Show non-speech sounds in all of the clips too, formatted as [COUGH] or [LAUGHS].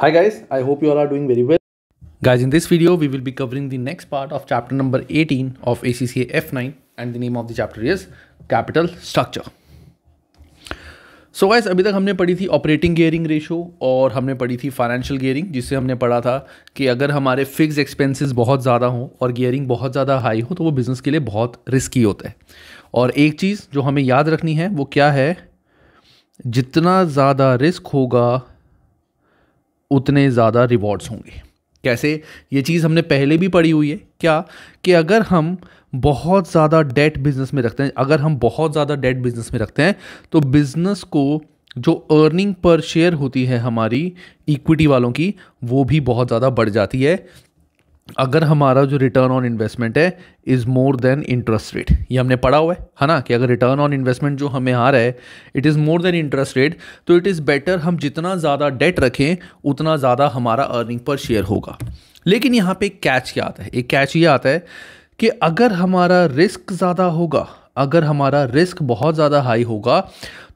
Hi guys, I hope you all are doing very well. Guys, in this video, we will be covering the next part of chapter number 18 of ACCA F9 and the name of the chapter is Capital Structure. So guys अभी तक हमने पढ़ी थी operating gearing ratio और हमने पढ़ी थी financial gearing जिससे हमने पढ़ा था कि अगर हमारे फिक्स एक्सपेंसेस बहुत ज़्यादा हो और गियरिंग बहुत ज़्यादा हाई हो तो वो बिज़नेस के लिए बहुत रिस्की होता है और एक चीज़ जो हमें याद रखनी है वो क्या है जितना ज़्यादा रिस्क होगा उतने ज़्यादा रिवॉर्ड्स होंगे कैसे ये चीज़ हमने पहले भी पढ़ी हुई है क्या कि अगर हम बहुत ज़्यादा डेट बिजनेस में रखते हैं अगर हम बहुत ज़्यादा डेट बिजनेस में रखते हैं तो बिज़नेस को जो अर्निंग पर शेयर होती है हमारी इक्विटी वालों की वो भी बहुत ज़्यादा बढ़ जाती है अगर हमारा जो रिटर्न ऑन इन्वेस्टमेंट है is more than interest rate ये हमने पढ़ा हुआ है है ना कि अगर रिटर्न ऑन इन्वेस्टमेंट जो हमें आ रहा है it is more than interest rate तो इट इज़ बेटर हम जितना ज़्यादा डेट रखें उतना ज़्यादा हमारा अर्निंग पर शेयर होगा लेकिन यहाँ पे कैच क्या आता है एक कैच ये आता है कि अगर हमारा रिस्क ज़्यादा होगा अगर हमारा रिस्क बहुत ज़्यादा हाई होगा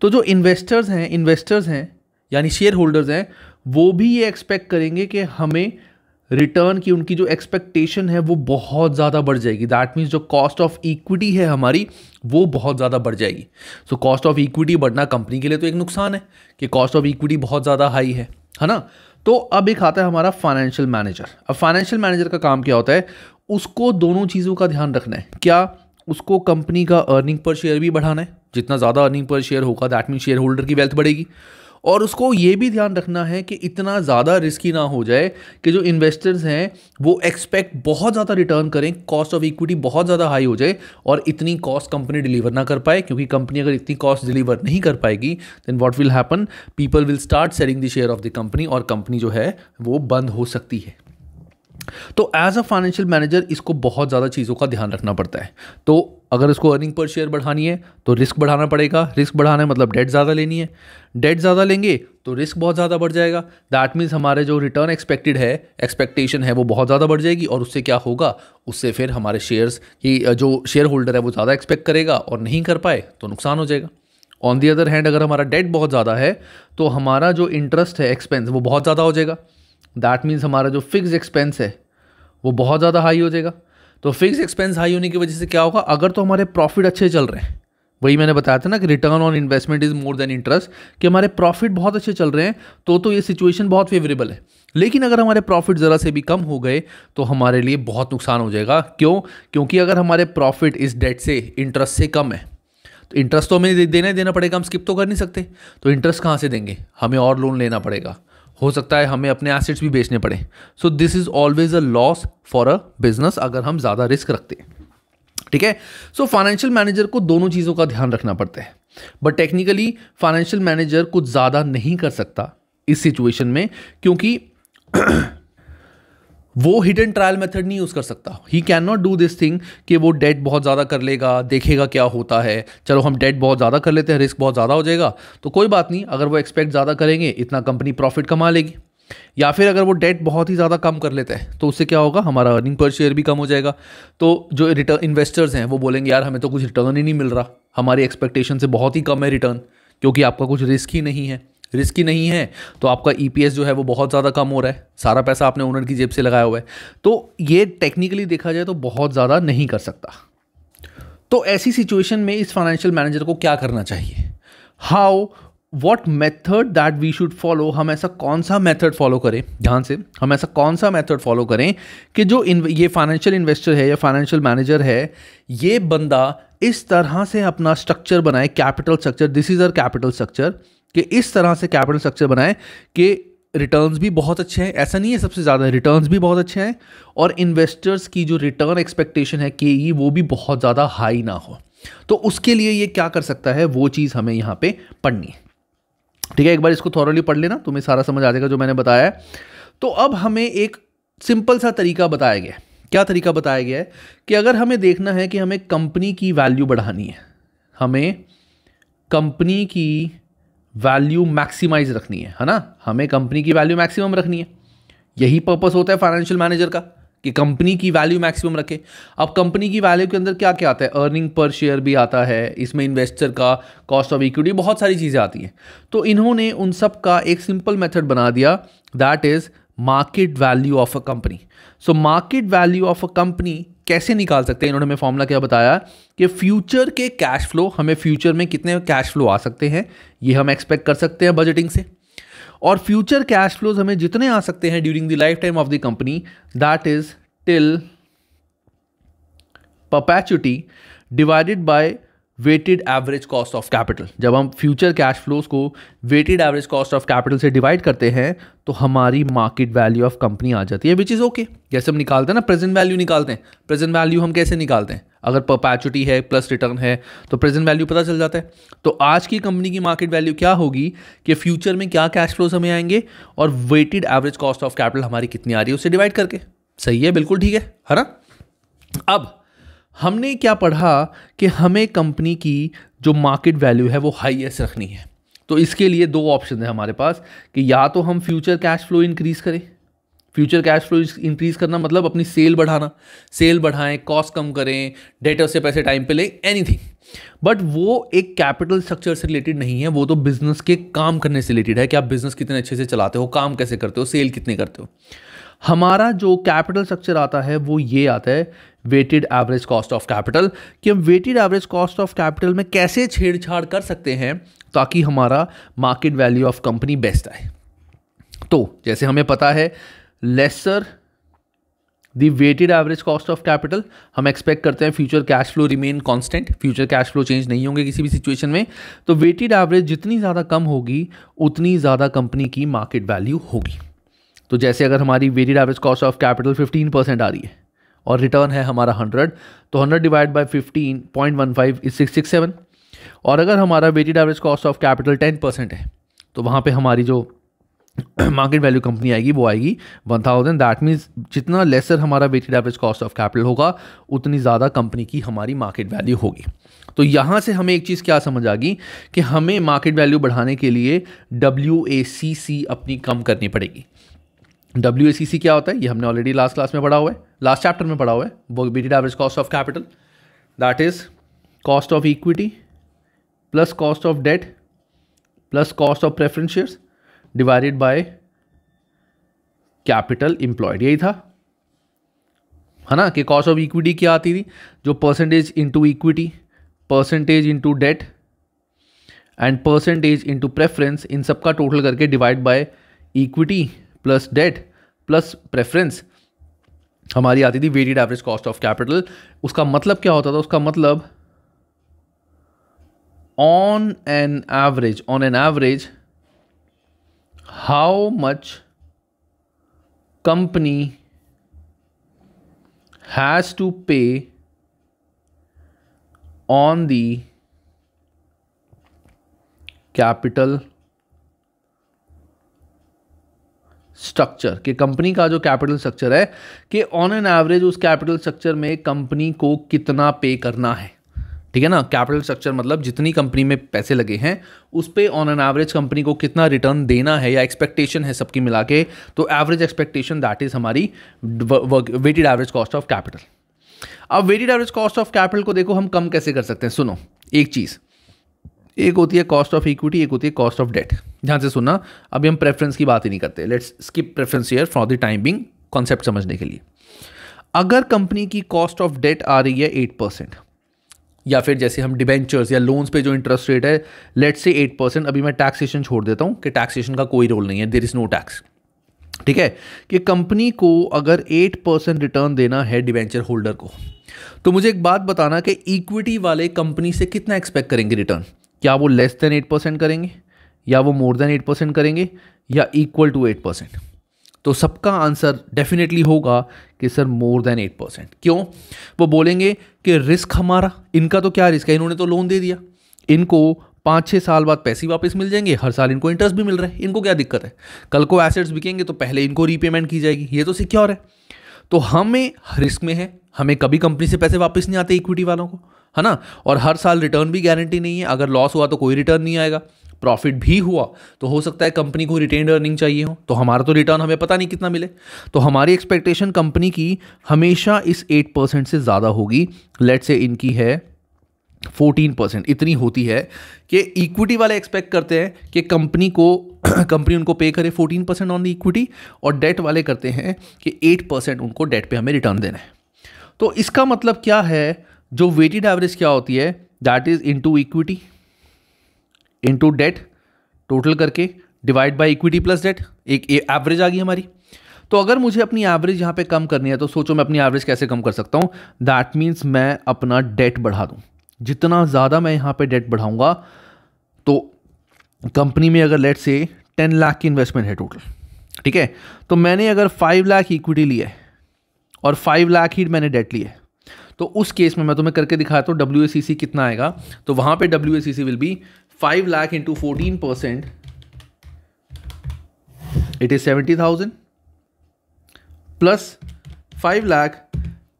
तो जो इन्वेस्टर्स हैं इन्वेस्टर्स हैं यानी शेयर होल्डर्स हैं वो भी ये एक्सपेक्ट करेंगे कि हमें रिटर्न की उनकी जो एक्सपेक्टेशन है वो बहुत ज़्यादा बढ़ जाएगी दैट मीन्स जो कॉस्ट ऑफ इक्विटी है हमारी वो बहुत ज़्यादा बढ़ जाएगी सो कॉस्ट ऑफ इक्विटी बढ़ना कंपनी के लिए तो एक नुकसान है कि कॉस्ट ऑफ इक्विटी बहुत ज़्यादा हाई है है ना तो अब एक आता है हमारा फाइनेंशियल मैनेजर अब फाइनेंशियल मैनेजर का काम क्या होता है उसको दोनों चीज़ों का ध्यान रखना है क्या उसको कंपनी का अर्निंग पर शेयर भी बढ़ाना है जितना ज़्यादा अर्निंग पर शेयर होगा दैट मीन शेयर होल्डर की वेल्थ बढ़ेगी और उसको ये भी ध्यान रखना है कि इतना ज़्यादा रिस्की ना हो जाए कि जो इन्वेस्टर्स हैं वो एक्सपेक्ट बहुत ज़्यादा रिटर्न करें कॉस्ट ऑफ इक्विटी बहुत ज़्यादा हाई हो जाए और इतनी कॉस्ट कंपनी डिलीवर ना कर पाए क्योंकि कंपनी अगर इतनी कॉस्ट डिलीवर नहीं कर पाएगी then what will happen people will start selling the share of the company और कंपनी जो है वो बंद हो सकती है तो एज अ फाइनेंशियल मैनेजर इसको बहुत ज़्यादा चीज़ों का ध्यान रखना पड़ता है तो अगर उसको अर्निंग पर शेयर बढ़ानी है तो रिस्क बढ़ाना पड़ेगा रिस्क बढ़ाना है मतलब डेट ज़्यादा लेनी है डेट ज़्यादा लेंगे तो रिस्क बहुत ज़्यादा बढ़ जाएगा दैट मीन्स हमारे जो रिटर्न एक्सपेक्टेड है एक्सपेक्टेशन है वो बहुत ज़्यादा बढ़ जाएगी और उससे क्या होगा उससे फिर हमारे शेयर्स की जो शेयर होल्डर है वो ज़्यादा एक्सपेक्ट करेगा और नहीं कर पाए तो नुकसान हो जाएगा ऑन दी अदर हैंड अगर हमारा डेट बहुत ज़्यादा है तो हमारा जो इंटरेस्ट है एक्सपेंस वो बहुत ज़्यादा हो जाएगा दैट मीन्स हमारा जो फिक्स एक्सपेंस है वो बहुत ज़्यादा हाई हो जाएगा तो फिक्स एक्सपेंस हाई होने की वजह से क्या होगा अगर तो हमारे प्रॉफिट अच्छे चल रहे हैं वही मैंने बताया था ना कि return on investment is more than interest कि हमारे प्रॉफिट बहुत अच्छे चल रहे हैं तो तो ये सिचुएशन बहुत फेवरेबल है लेकिन अगर हमारे प्रॉफिट ज़रा से भी कम हो गए तो हमारे लिए बहुत नुकसान हो जाएगा क्यों क्योंकि अगर हमारे प्रॉफिट इस डेट से इंटरेस्ट से कम है तो इंटरेस्ट तो हमें देना ही देना पड़ेगा हम स्किप तो कर नहीं सकते तो इंटरेस्ट कहाँ से देंगे हमें और लोन लेना पड़ेगा हो सकता है हमें अपने एसेट्स भी बेचने पड़े so this is always a loss for a business अगर हम ज़्यादा रिस्क रखते हैं ठीक है सो फाइनेंशियल मैनेजर को दोनों चीज़ों का ध्यान रखना पड़ता है बट टेक्निकली फाइनेंशियल मैनेजर कुछ ज़्यादा नहीं कर सकता इस सिचुएशन में क्योंकि वो हिडन ट्रायल मेथड नहीं यूज़ कर सकता ही can not do this thing कि वो डेट बहुत ज़्यादा कर लेगा देखेगा क्या होता है चलो हम डेट बहुत ज़्यादा कर लेते हैं रिस्क बहुत ज़्यादा हो जाएगा तो कोई बात नहीं अगर वो एक्सपेक्ट ज़्यादा करेंगे इतना कंपनी प्रॉफिट कमा लेगी या फिर अगर वो डेट बहुत ही ज़्यादा कम कर लेते हैं तो उससे क्या होगा हमारा अर्निंग पर शेयर भी कम हो जाएगा तो जो रिटर्न इन्वेस्टर्स हैं वो बोलेंगे यार हमें तो कुछ रिटर्न ही नहीं मिल रहा हमारी एक्सपेक्टेशन से बहुत ही कम है रिटर्न क्योंकि आपका कुछ रिस्क ही नहीं है रिस्की नहीं है तो आपका ई e जो है वो बहुत ज़्यादा कम हो रहा है सारा पैसा आपने ओनर की जेब से लगाया हुआ है तो ये टेक्निकली देखा जाए तो बहुत ज़्यादा नहीं कर सकता तो ऐसी सिचुएशन में इस फाइनेंशियल मैनेजर को क्या करना चाहिए how what method that we should follow हम ऐसा कौन सा मेथड फॉलो करें ध्यान से हम ऐसा कौन सा मेथड फॉलो करें कि जो ये फाइनेंशियल इन्वेस्टर है या फाइनेंशियल मैनेजर है ये बंदा इस तरह से अपना स्ट्रक्चर बनाए capital structure this is our capital structure कि इस तरह से कैपिटल स्ट्रक्चर बनाए कि रिटर्न्स भी बहुत अच्छे हैं ऐसा नहीं है सबसे ज़्यादा रिटर्न्स भी बहुत अच्छे हैं और इन्वेस्टर्स की जो रिटर्न एक्सपेक्टेशन है के ई वो भी बहुत ज़्यादा हाई ना हो तो उसके लिए ये क्या कर सकता है वो चीज़ हमें यहाँ पे पढ़नी है ठीक है एक बार इसको थॉरली पढ़ लेना तुम्हें सारा समझ आ जाएगा जो मैंने बताया है तो अब हमें एक सिंपल सा तरीका बताया गया है क्या तरीका बताया गया है कि अगर हमें देखना है कि हमें कंपनी की वैल्यू बढ़ानी है हमें कंपनी की वैल्यू मैक्सिमाइज रखनी है है ना हमें कंपनी की वैल्यू मैक्सिमम रखनी है यही पर्पस होता है फाइनेंशियल मैनेजर का कि कंपनी की वैल्यू मैक्सिमम रखे अब कंपनी की वैल्यू के अंदर क्या क्या आता है अर्निंग पर शेयर भी आता है इसमें इन्वेस्टर का कॉस्ट ऑफ इक्विटी बहुत सारी चीज़ें आती हैं तो इन्होंने उन सब का एक सिंपल मेथड बना दिया that is market value of a company so market value of a company कैसे निकाल सकते हैं इन्होंने हमें फॉर्मूला क्या बताया कि फ्यूचर के कैश फ्लो हमें फ्यूचर में कितने कैश फ्लो आ सकते हैं ये हम एक्सपेक्ट कर सकते हैं बजटिंग से और फ्यूचर कैश फ्लोज हमें जितने आ सकते हैं during the lifetime of the company that is till perpetuity divided by weighted average cost of capital जब हम फ्यूचर कैश फ्लोज को weighted average cost of capital से डिवाइड करते हैं तो हमारी मार्केट वैल्यू ऑफ कंपनी आ जाती है विच इज़ ओके जैसे हम निकालते हैं ना प्रेजेंट वैल्यू निकालते हैं प्रेजेंट वैल्यू हम कैसे निकालते हैं अगर पपैचुटी है प्लस रिटर्न है तो प्रेजेंट वैल्यू पता चल जाता है तो आज की कंपनी की मार्केट वैल्यू क्या होगी कि फ्यूचर में क्या कैश फ्लोज हमें आएंगे और weighted average cost of capital हमारी कितनी आ रही है उससे डिवाइड करके सही है बिल्कुल ठीक है है ना अब हमने क्या पढ़ा कि हमें कंपनी की जो मार्केट वैल्यू है वो हाईएस्ट रखनी है तो इसके लिए दो ऑप्शन है हमारे पास कि या तो हम फ्यूचर कैश फ्लो इंक्रीज करें फ्यूचर कैश फ्लो इंक्रीज करना मतलब अपनी सेल बढ़ाना सेल बढ़ाएं कॉस्ट कम करें डेटर से पैसे टाइम पे लें एनीथिंग बट वो एक कैपिटल स्ट्रक्चर से रिलेटेड नहीं है वो तो बिजनेस के काम करने से रिलेटेड है कि आप बिजनेस कितने अच्छे से चलाते हो काम कैसे करते हो सेल कितने करते हो हमारा जो कैपिटल स्ट्रक्चर आता है वो ये आता है weighted average cost of capital कि हम weighted average cost of capital में कैसे छेड़छाड़ कर सकते हैं ताकि हमारा market value of company best आए तो जैसे हमें पता है lesser the weighted average cost of capital हम एक्सपेक्ट करते हैं future cash flow remain constant future cash flow change नहीं होंगे किसी भी सिचुएशन में तो वेटेड एवरेज जितनी ज़्यादा कम होगी उतनी ज़्यादा कंपनी की मार्केट वैल्यू होगी तो जैसे अगर हमारी weighted average cost of capital 15 percent आ रही है और रिटर्न है हमारा हंड्रेड तो hundred divide by fifteen point one five is six six seven और अगर हमारा weighted average cost of capital ten percent है तो वहाँ पे हमारी जो मार्केट वैल्यू कंपनी आएगी वो आएगी वन थाउजेंड दैट मीन्स जितना लेसर हमारा weighted average cost of capital होगा उतनी ज़्यादा कंपनी की हमारी मार्केट वैल्यू होगी तो यहाँ से हमें एक चीज़ क्या समझ आ गई कि हमें मार्केट वैल्यू बढ़ाने के लिए डब्ल्यू अपनी कम करनी पड़ेगी डब्ल्यू क्या होता है ये हमने ऑलरेडी लास्ट क्लास में पढ़ा हुआ है लास्ट चैप्टर में पढ़ा हुआ है वो weighted average cost of capital that is cost of equity plus cost of debt plus cost of preference shares divided by capital employed यही था है ना कि कॉस्ट ऑफ इक्विटी क्या आती थी जो percentage into equity percentage into debt and percentage into preference इन सबका टोटल करके divide by equity plus debt plus preference हमारी आती थी weighted average cost of capital उसका मतलब क्या होता था उसका मतलब on an average on an average how much company has to pay on the capital structure कि कंपनी का जो कैपिटल स्ट्रक्चर है कि ऑन एन एवरेज उस कैपिटल स्ट्रक्चर में कंपनी को कितना पे करना है ठीक है ना कैपिटल स्ट्रक्चर मतलब जितनी कंपनी में पैसे लगे हैं उस पर ऑन एन एवरेज कंपनी को कितना रिटर्न देना है या एक्सपेक्टेशन है सबकी मिला के तो एवरेज एक्सपेक्टेशन दैट इज़ हमारी weighted average cost of capital अब weighted average cost of capital को देखो हम कम कैसे कर सकते हैं सुनो एक चीज़ एक होती है कॉस्ट ऑफ इक्विटी एक होती है कॉस्ट ऑफ डेट ध्यान से सुनना अभी हम प्रेफरेंस की बात ही नहीं करते let's skip preference here for the time being concept समझने के लिए अगर कंपनी की कॉस्ट ऑफ डेट आ रही है एट परसेंट या फिर जैसे हम डिबेंचर्स या लोन्स पे जो इंटरेस्ट रेट है लेट से एट परसेंट अभी मैं टैक्सेशन छोड़ देता हूँ कि टैक्सेशन का कोई रोल नहीं है देर इज़ नो टैक्स ठीक है कि कंपनी को अगर एट परसेंट रिटर्न देना है डिबेंचर होल्डर को तो मुझे एक बात बताना कि इक्विटी वाले कंपनी से कितना एक्सपेक्ट करेंगे रिटर्न क्या वो लेस देन एट परसेंट करेंगे या वो मोर देन एट परसेंट करेंगे या इक्वल टू एट परसेंट तो सबका आंसर डेफिनेटली होगा कि sir more than eight percent क्यों वो बोलेंगे कि रिस्क हमारा इनका तो क्या रिस्क है इन्होंने तो लोन दे दिया इनको पाँच छः साल बाद पैसे वापस मिल जाएंगे हर साल इनको इंटरेस्ट भी मिल रहा है इनको क्या दिक्कत है कल को एसेट्स बिकेंगे तो पहले इनको रीपेमेंट की जाएगी ये तो सिक्योर है तो हमें रिस्क में है हमें कभी कंपनी से पैसे वापस नहीं आते इक्विटी वालों को है ना और हर साल रिटर्न भी गारंटी नहीं है अगर लॉस हुआ तो कोई रिटर्न नहीं आएगा प्रॉफिट भी हुआ तो हो सकता है कंपनी को रिटेन अर्निंग चाहिए हो तो हमारा तो रिटर्न हमें पता नहीं कितना मिले तो हमारी एक्सपेक्टेशन कंपनी की हमेशा इस एट परसेंट से ज़्यादा होगी लेट से इनकी है फोर्टीन परसेंट इतनी होती है कि इक्विटी वाले एक्सपेक्ट करते हैं कि कंपनी को कंपनी [CLEARS THROAT] उनको पे करे fourteen percent on the equity और डेट वाले करते हैं कि एट परसेंट उनको डेट पे हमें रिटर्न देना है तो इसका मतलब क्या है जो वेटेड एवरेज क्या होती है that is into equity into debt total करके divide by equity plus debt एक एवरेज आ गई हमारी तो अगर मुझे अपनी एवरेज यहाँ पे कम करनी है तो सोचो मैं अपनी एवरेज कैसे कम कर सकता हूँ दैट मीन्स मैं अपना डेट बढ़ा दूँ जितना ज़्यादा मैं यहाँ पे डेट बढ़ाऊँगा तो कंपनी में अगर लेट से टेन लाख की इन्वेस्टमेंट है टोटल ठीक है तो मैंने अगर फाइव लाख इक्विटी ली है और फाइव लाख ही मैंने डेट लिया है तो उस केस में मैं तुम्हें करके दिखाता हूँ डब्ल्यू कितना आएगा तो वहां पर W will be five lakh into fourteen percent it is seventy thousand plus five lakh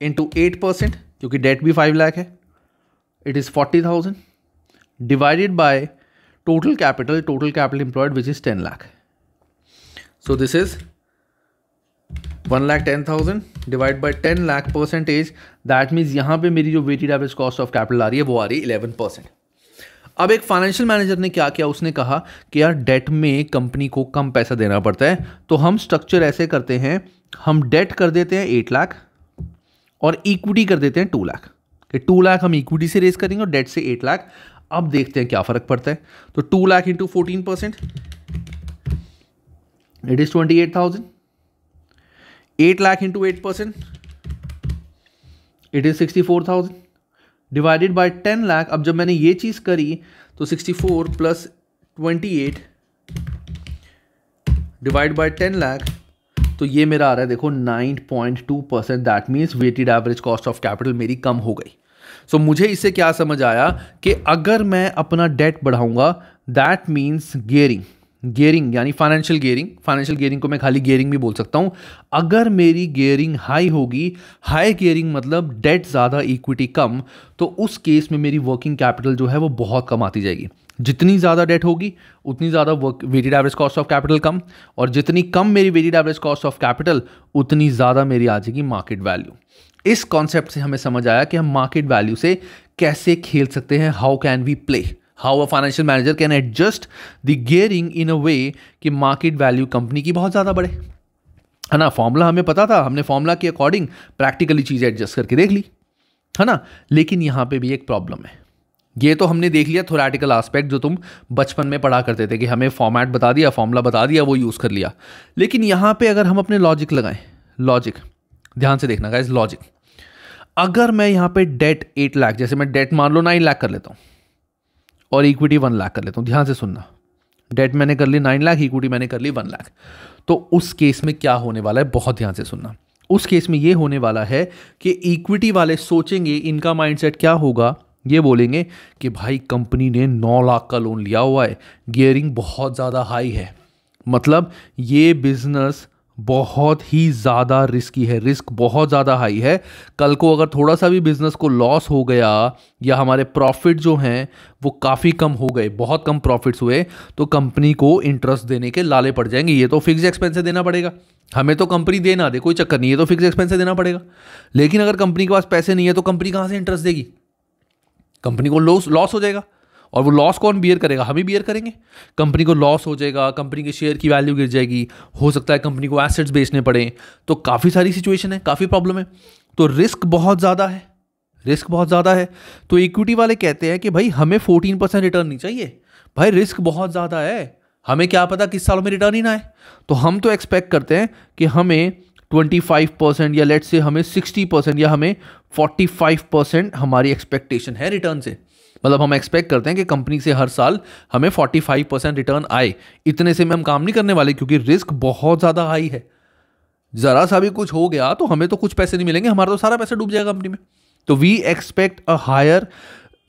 into eight percent क्योंकि डेट भी फाइव लाख है it is forty thousand divided by total capital total capital employed which is ten lakh so this is one lakh ten thousand divide by ten lakh percentage that means यहाँ पे मेरी जो weighted average cost of capital आ रही है वो आ रही है इलेवन परसेंट अब एक फाइनेंशियल मैनेजर ने क्या किया उसने कहा कि यार डेट में कंपनी को कम पैसा देना पड़ता है तो हम स्ट्रक्चर ऐसे करते हैं हम डेट कर देते हैं एट लाख और इक्विटी कर देते हैं टू लाख कि टू लाख हम इक्विटी से रेस करेंगे और डेट से एट लाख अब देखते हैं क्या फ़र्क पड़ता है तो two lakh into fourteen percent it is twenty eight thousand eight lakh into eight percent it is sixty four thousand divided by ten lakh अब जब मैंने ये चीज़ करी तो sixty four plus twenty eight divide by ten lakh तो ये मेरा आ रहा है देखो nine point two percent that means weighted average cost of capital मेरी कम हो गई सो so, मुझे इससे क्या समझ आया कि अगर मैं अपना डेट बढ़ाऊंगा दैट मीन्स गेयरिंग गेयरिंग यानी फाइनेंशियल गेयरिंग फाइनेंशियल गेयरिंग को मैं खाली गेयरिंग भी बोल सकता हूँ अगर मेरी गेयरिंग हाई होगी हाई गेयरिंग मतलब डेट ज़्यादा इक्विटी कम तो उस केस में मेरी वर्किंग कैपिटल जो है वो बहुत कम आती जाएगी जितनी ज़्यादा डेट होगी उतनी ज़्यादा work weighted average cost of capital कम और जितनी कम मेरी weighted average cost of capital उतनी ज़्यादा मेरी आ जाएगी मार्केट वैल्यू इस कॉन्सेप्ट से हमें समझ आया कि हम मार्केट वैल्यू से कैसे खेल सकते हैं how can we play how a financial manager can adjust the gearing in a way कि मार्केट वैल्यू कंपनी की बहुत ज़्यादा बढ़े है ना फॉर्मूला हमें पता था हमने फॉर्मूला के अकॉर्डिंग प्रैक्टिकली चीज़ें एडजस्ट करके देख ली है ना लेकिन यहाँ पे भी एक प्रॉब्लम है ये तो हमने देख लिया थोराटिकल आस्पेक्ट जो तुम बचपन में पढ़ा करते थे कि हमें फॉर्मेट बता दिया फॉर्मूला बता दिया वो यूज़ कर लिया लेकिन यहाँ पे अगर हम अपने लॉजिक लगाएं लॉजिक ध्यान से देखना गाइज लॉजिक अगर मैं यहाँ पे डेट एट लाख जैसे मैं डेट मान लो नाइन लाख कर लेता हूँ और इक्विटी वन लाख कर लेता हूँ ध्यान से सुनना डेट मैंने कर ली नाइन लाख इक्विटी मैंने कर ली वन लाख तो उस केस में क्या होने वाला है बहुत ध्यान से सुनना उस केस में ये होने वाला है कि इक्विटी वाले सोचेंगे इनका माइंडसेट क्या होगा ये बोलेंगे कि भाई कंपनी ने नौ लाख का लोन लिया हुआ है गियरिंग बहुत ज़्यादा हाई है मतलब ये बिज़नेस बहुत ही ज़्यादा रिस्की है रिस्क बहुत ज़्यादा हाई है कल को अगर थोड़ा सा भी बिज़नेस को लॉस हो गया या हमारे प्रॉफिट जो हैं वो काफ़ी कम हो गए बहुत कम प्रॉफिट्स हुए तो कंपनी को इंटरेस्ट देने के लाले पड़ जाएंगे ये तो फिक्स एक्सपेंसेस देना पड़ेगा हमें तो कंपनी दे ना दे कोई चक्कर नहीं है तो फिक्स एक्सपेंसेस देना पड़ेगा लेकिन अगर कंपनी के पास पैसे नहीं है तो कंपनी कहाँ से इंटरेस्ट देगी कंपनी को लॉस लॉस हो जाएगा और वो लॉस कौन बियर करेगा हम ही बियर करेंगे कंपनी को लॉस हो जाएगा कंपनी के शेयर की वैल्यू गिर जाएगी हो सकता है कंपनी को एसेट्स बेचने पड़े तो काफ़ी सारी सिचुएशन है काफ़ी प्रॉब्लम है तो रिस्क बहुत ज़्यादा है रिस्क बहुत ज़्यादा है तो इक्विटी वाले कहते हैं कि भाई हमें फोर्टीन परसेंट रिटर्न नहीं चाहिए भाई रिस्क बहुत ज़्यादा है हमें क्या पता किस सालों में रिटर्न ही ना आए तो हम तो एक्सपेक्ट करते हैं कि हमें 25 परसेंट या लेट से हमें 60 परसेंट या हमें 45 परसेंट हमारी एक्सपेक्टेशन है रिटर्न से मतलब हम एक्सपेक्ट करते हैं कि कंपनी से हर साल हमें 45 परसेंट रिटर्न आए इतने से में हम काम नहीं करने वाले क्योंकि रिस्क बहुत ज़्यादा हाई है ज़रा सा भी कुछ हो गया तो हमें तो कुछ पैसे नहीं मिलेंगे हमारा तो सारा पैसा डूब जाएगा कंपनी में तो we expect a higher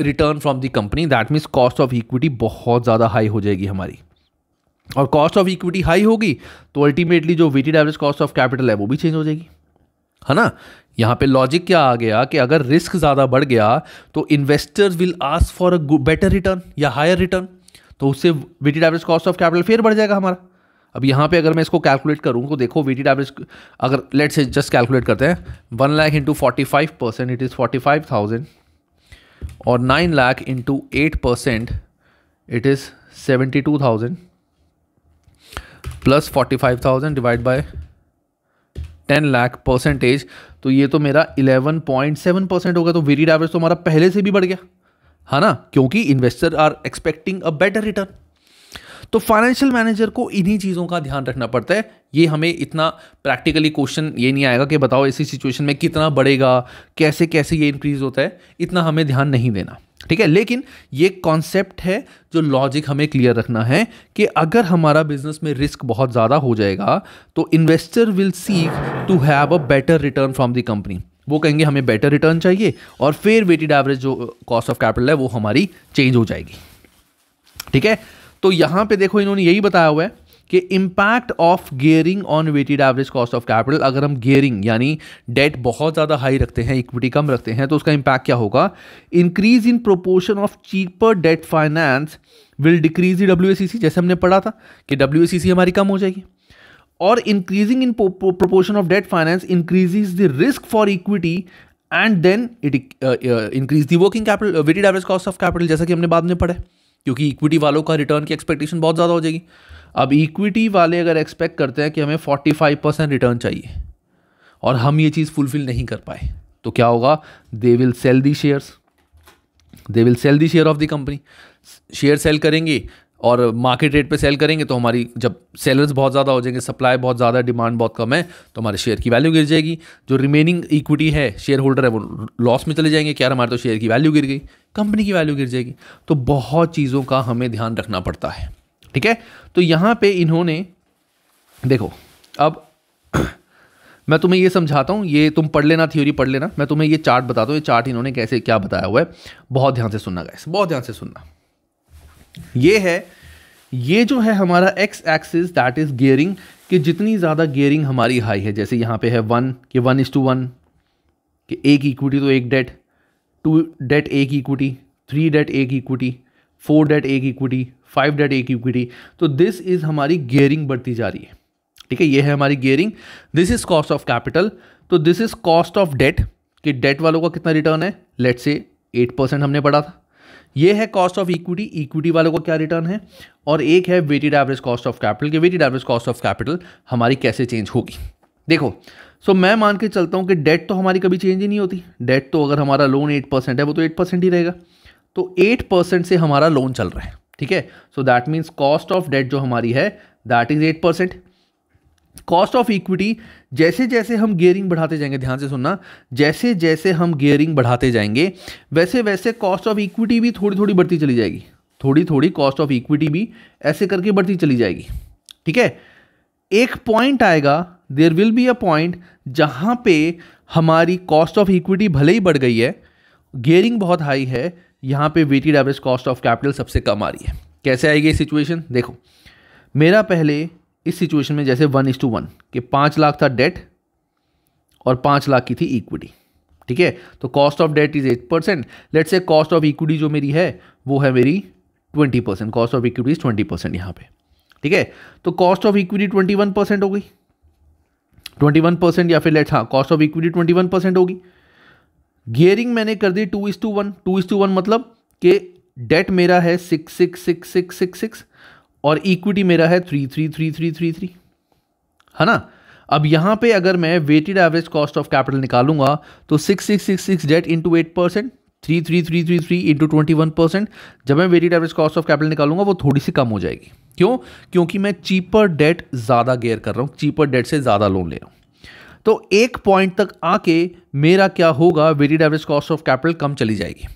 return from the company that means cost of equity बहुत ज़्यादा हाई हो जाएगी हमारी और कॉस्ट ऑफ इक्विटी हाई होगी तो अल्टीमेटली जो weighted average cost of capital है वो भी चेंज हो जाएगी है ना यहाँ पे लॉजिक क्या आ गया कि अगर रिस्क ज़्यादा बढ़ गया तो investors will ask for a better return या हायर रिटर्न तो उससे weighted average cost of capital फिर बढ़ जाएगा हमारा अब यहाँ पे अगर मैं इसको कैलकुलेट करूँ तो देखो वेटेड एवरेज अगर लेट से जस्ट कैलकुलेट करते हैं one lakh into forty five percent it is forty five thousand और nine lakh into eight percent it is seventy two thousand plus forty five thousand divide by ten lakh percentage तो ये तो मेरा eleven point seven percent होगा तो very average तो हमारा पहले से भी बढ़ गया है हाँ ना क्योंकि investor are expecting a better return तो फाइनेंशियल मैनेजर को इन्हीं चीज़ों का ध्यान रखना पड़ता है ये हमें इतना प्रैक्टिकली क्वेश्चन ये नहीं आएगा कि बताओ इसी सिचुएशन में कितना बढ़ेगा कैसे कैसे ये इंक्रीज़ होता है इतना हमें ध्यान नहीं देना ठीक है लेकिन ये कॉन्सेप्ट है जो लॉजिक हमें क्लियर रखना है कि अगर हमारा बिजनेस में रिस्क बहुत ज़्यादा हो जाएगा तो investor will seek to have a better return from the company वो कहेंगे हमें बेटर रिटर्न चाहिए और फिर वेटेड एवरेज जो कॉस्ट ऑफ कैपिटल है वो हमारी चेंज हो जाएगी ठीक है तो यहाँ पे देखो इन्होंने यही बताया हुआ है कि impact of gearing on weighted average cost of capital अगर हम गेयरिंग यानी डेट बहुत ज़्यादा हाई रखते हैं इक्विटी कम रखते हैं तो उसका इम्पैक्ट क्या होगा increase in proportion of cheaper debt finance will decrease in W जैसे हमने पढ़ा था कि डब्ल्यू हमारी कम हो जाएगी और increasing in proportion of debt finance increase the risk for equity and then it increase the working capital weighted average cost of capital जैसा कि हमने बाद में पढ़ा क्योंकि इक्विटी वालों का रिटर्न की एक्सपेक्टेशन बहुत ज़्यादा हो जाएगी अब इक्विटी वाले अगर एक्सपेक्ट करते हैं कि हमें 45 परसेंट रिटर्न चाहिए और हम ये चीज़ फुलफिल नहीं कर पाए तो क्या होगा they will sell the shares they will sell the share of the company share sell करेंगे और मार्केट रेट पे सेल करेंगे तो हमारी जब सेलर्स बहुत ज़्यादा हो जाएंगे सप्लाई बहुत ज़्यादा है डिमांड बहुत कम है तो हमारे शेयर की वैल्यू गिर जाएगी जो रिमेनिंग इक्विटी है शेयर होल्डर है वो लॉस में चले जाएंगे क्या हमारे तो शेयर की वैल्यू गिर गई कंपनी की वैल्यू गिर जाएगी तो बहुत चीज़ों का हमें ध्यान रखना पड़ता है ठीक है तो यहां पे इन्होंने देखो अब [CLEARS THROAT] मैं तुम्हें ये समझाता हूँ ये तुम पढ़ लेना थ्योरी पढ़ लेना मैं तुम्हें ये चार्ट बताता हूँ ये चार्ट इन्होंने कैसे क्या बताया हुआ है बहुत ध्यान से सुनना गैस बहुत ध्यान से सुनना ये है ये जो है हमारा X axis that is gearing कि जितनी ज़्यादा गियरिंग हमारी हाई है जैसे यहाँ पे है वन कि वन इज़ टू वन कि एक इक्विटी तो एक डेट टू डेट एक इक्विटी थ्री डेट एक इक्विटी फोर डेट एक इक्विटी फाइव डेट एक इक्विटी तो दिस इज़ हमारी गेयरिंग बढ़ती जा रही है ठीक है ये है हमारी गेयरिंग this is cost of capital तो this is cost of debt कि डेट वालों का कितना रिटर्न है लेट से एट परसेंट हमने पढ़ा था ये है कॉस्ट ऑफ इक्विटी इक्विटी वालों का क्या रिटर्न है और एक है weighted average cost of capital कि weighted average cost of capital हमारी कैसे चेंज होगी देखो सो so, मैं मान के चलता हूँ कि डेट तो हमारी कभी चेंज ही नहीं होती डेट तो अगर हमारा लोन एट परसेंट है वो तो एट परसेंट ही रहेगा तो एट परसेंट से हमारा लोन चल रहा है ठीक है so that means cost of debt जो हमारी है that is eight percent cost of equity जैसे जैसे हम गेयरिंग बढ़ाते जाएंगे ध्यान से सुनना जैसे जैसे हम गेयरिंग बढ़ाते जाएंगे वैसे वैसे कॉस्ट ऑफ इक्विटी भी थोड़ी थोड़ी बढ़ती चली जाएगी थोड़ी थोड़ी कॉस्ट ऑफ इक्विटी भी ऐसे करके बढ़ती चली जाएगी ठीक है एक पॉइंट आएगा there will be a point जहाँ पे हमारी कॉस्ट ऑफ इक्विटी भले ही बढ़ गई है गेयरिंग बहुत हाई है यहाँ पे weighted average cost of capital सबसे कम आ रही है कैसे आएगी ये सिचुएशन देखो मेरा पहले इस सिचुएशन में जैसे वन इज टू वन कि पाँच लाख था डेट और पाँच लाख की थी इक्विटी ठीक है तो cost of debt is eight percent let's say cost of equity जो मेरी है वो है मेरी twenty percent cost of equity is twenty percent यहाँ पे ठीक है तो cost of equity twenty one percent हो गई ट्वेंटी वन परसेंट या फिर लेट हाँ cost of equity twenty one percent होगी गियरिंग मैंने कर दी two is to one two is to one मतलब कि डेट मेरा है six six six six six six और इक्विटी मेरा है three three three three three three है ना अब यहाँ पे अगर मैं weighted average cost of capital निकालूंगा तो six six six six debt into eight percent three three three three three into twenty one percent जब मैं weighted average cost of capital निकालूंगा वो थोड़ी सी कम हो जाएगी क्यों क्योंकि मैं चीपर डेट ज़्यादा गेयर कर रहा हूँ चीपर डेट से ज़्यादा लोन ले रहा हूँ तो एक पॉइंट तक आके मेरा क्या होगा weighted average cost of capital कम चली जाएगी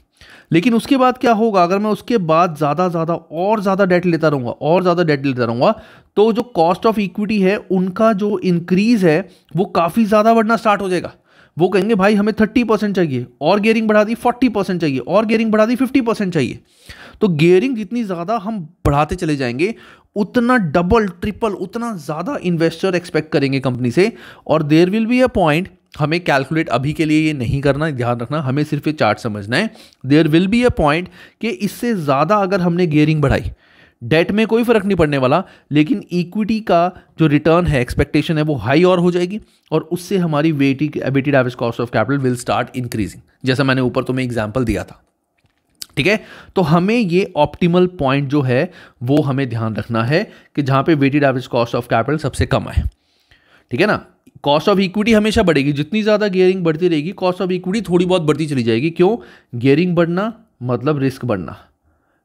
लेकिन उसके बाद क्या होगा अगर मैं उसके बाद ज़्यादा ज़्यादा और ज़्यादा डेट लेता रहूँगा और ज़्यादा डेट लेता रहूँगा तो जो कॉस्ट ऑफ इक्विटी है उनका जो इंक्रीज़ है वो काफ़ी ज़्यादा बढ़ना स्टार्ट हो जाएगा वो कहेंगे भाई हमें थर्टी परसेंट चाहिए और गेयरिंग बढ़ा दी फोर्टी परसेंट चाहिए और गेयरिंग बढ़ा दी फिफ्टी परसेंट चाहिए तो गेयरिंग जितनी ज़्यादा हम बढ़ाते चले जाएंगे उतना डबल ट्रिपल उतना ज़्यादा इन्वेस्टर एक्सपेक्ट करेंगे कंपनी से और there will be a point हमें कैलकुलेट अभी के लिए ये नहीं करना ध्यान रखना हमें सिर्फ ये चार्ट समझना है there will be a point कि इससे ज़्यादा अगर हमने गेयरिंग बढ़ाई डेट में कोई फ़र्क नहीं पड़ने वाला लेकिन इक्विटी का जो रिटर्न है एक्सपेक्टेशन है वो हाई और हो जाएगी और उससे हमारी weight weighted average cost of capital will start increasing जैसा मैंने ऊपर तुम्हें एग्जाम्पल दिया था ठीक है तो हमें ये ऑप्टिमल पॉइंट जो है वो हमें ध्यान रखना है कि जहां पे weighted average cost of capital सबसे कम है ठीक है ना कॉस्ट ऑफ इक्विटी हमेशा बढ़ेगी जितनी ज़्यादा गियरिंग बढ़ती रहेगी कॉस्ट ऑफ इक्विटी थोड़ी बहुत बढ़ती चली जाएगी क्यों गियरिंग बढ़ना मतलब रिस्क बढ़ना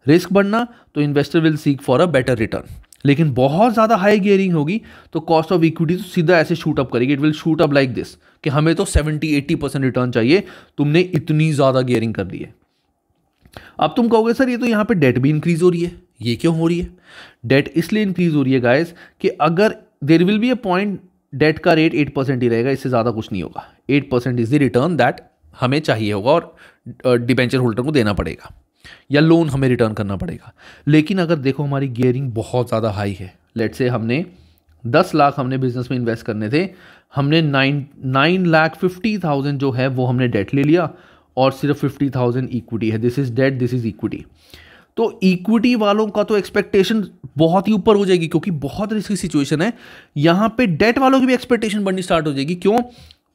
रिस्क बढ़ना तो investor will seek for a better return लेकिन बहुत ज़्यादा हाई गियरिंग होगी तो कॉस्ट ऑफ इक्विटी तो सीधा ऐसे शूट अप करेगी it will shoot up like this कि हमें तो 70 80 परसेंट रिटर्न चाहिए तुमने इतनी ज़्यादा गियरिंग कर दी है अब तुम कहोगे सर ये तो यहाँ पे डेट भी इंक्रीज़ हो रही है ये क्यों हो रही है डेट इसलिए इंक्रीज़ हो रही है गाइस कि अगर there will be a point debt का रेट एट परसेंट ही रहेगा इससे ज़्यादा कुछ नहीं होगा eight percent is the return that हमें चाहिए होगा और डिबेंचर होल्डर को देना पड़ेगा या लोन हमें रिटर्न करना पड़ेगा लेकिन अगर देखो हमारी गियरिंग बहुत ज़्यादा हाई है लेट से हमने दस लाख हमने बिजनेस में इन्वेस्ट करने थे हमने nine nine lakh fifty thousand जो है वो हमने डेट ले लिया और सिर्फ फिफ्टी थाउजेंड इक्विटी है this is debt this is equity equity इक्विटी वालों का तो एक्सपेक्टेशन बहुत ही ऊपर हो जाएगी क्योंकि बहुत रिस्की सिचुएशन है यहाँ पे डेट वालों की भी एक्सपेक्टेशन बढ़नी स्टार्ट हो जाएगी क्यों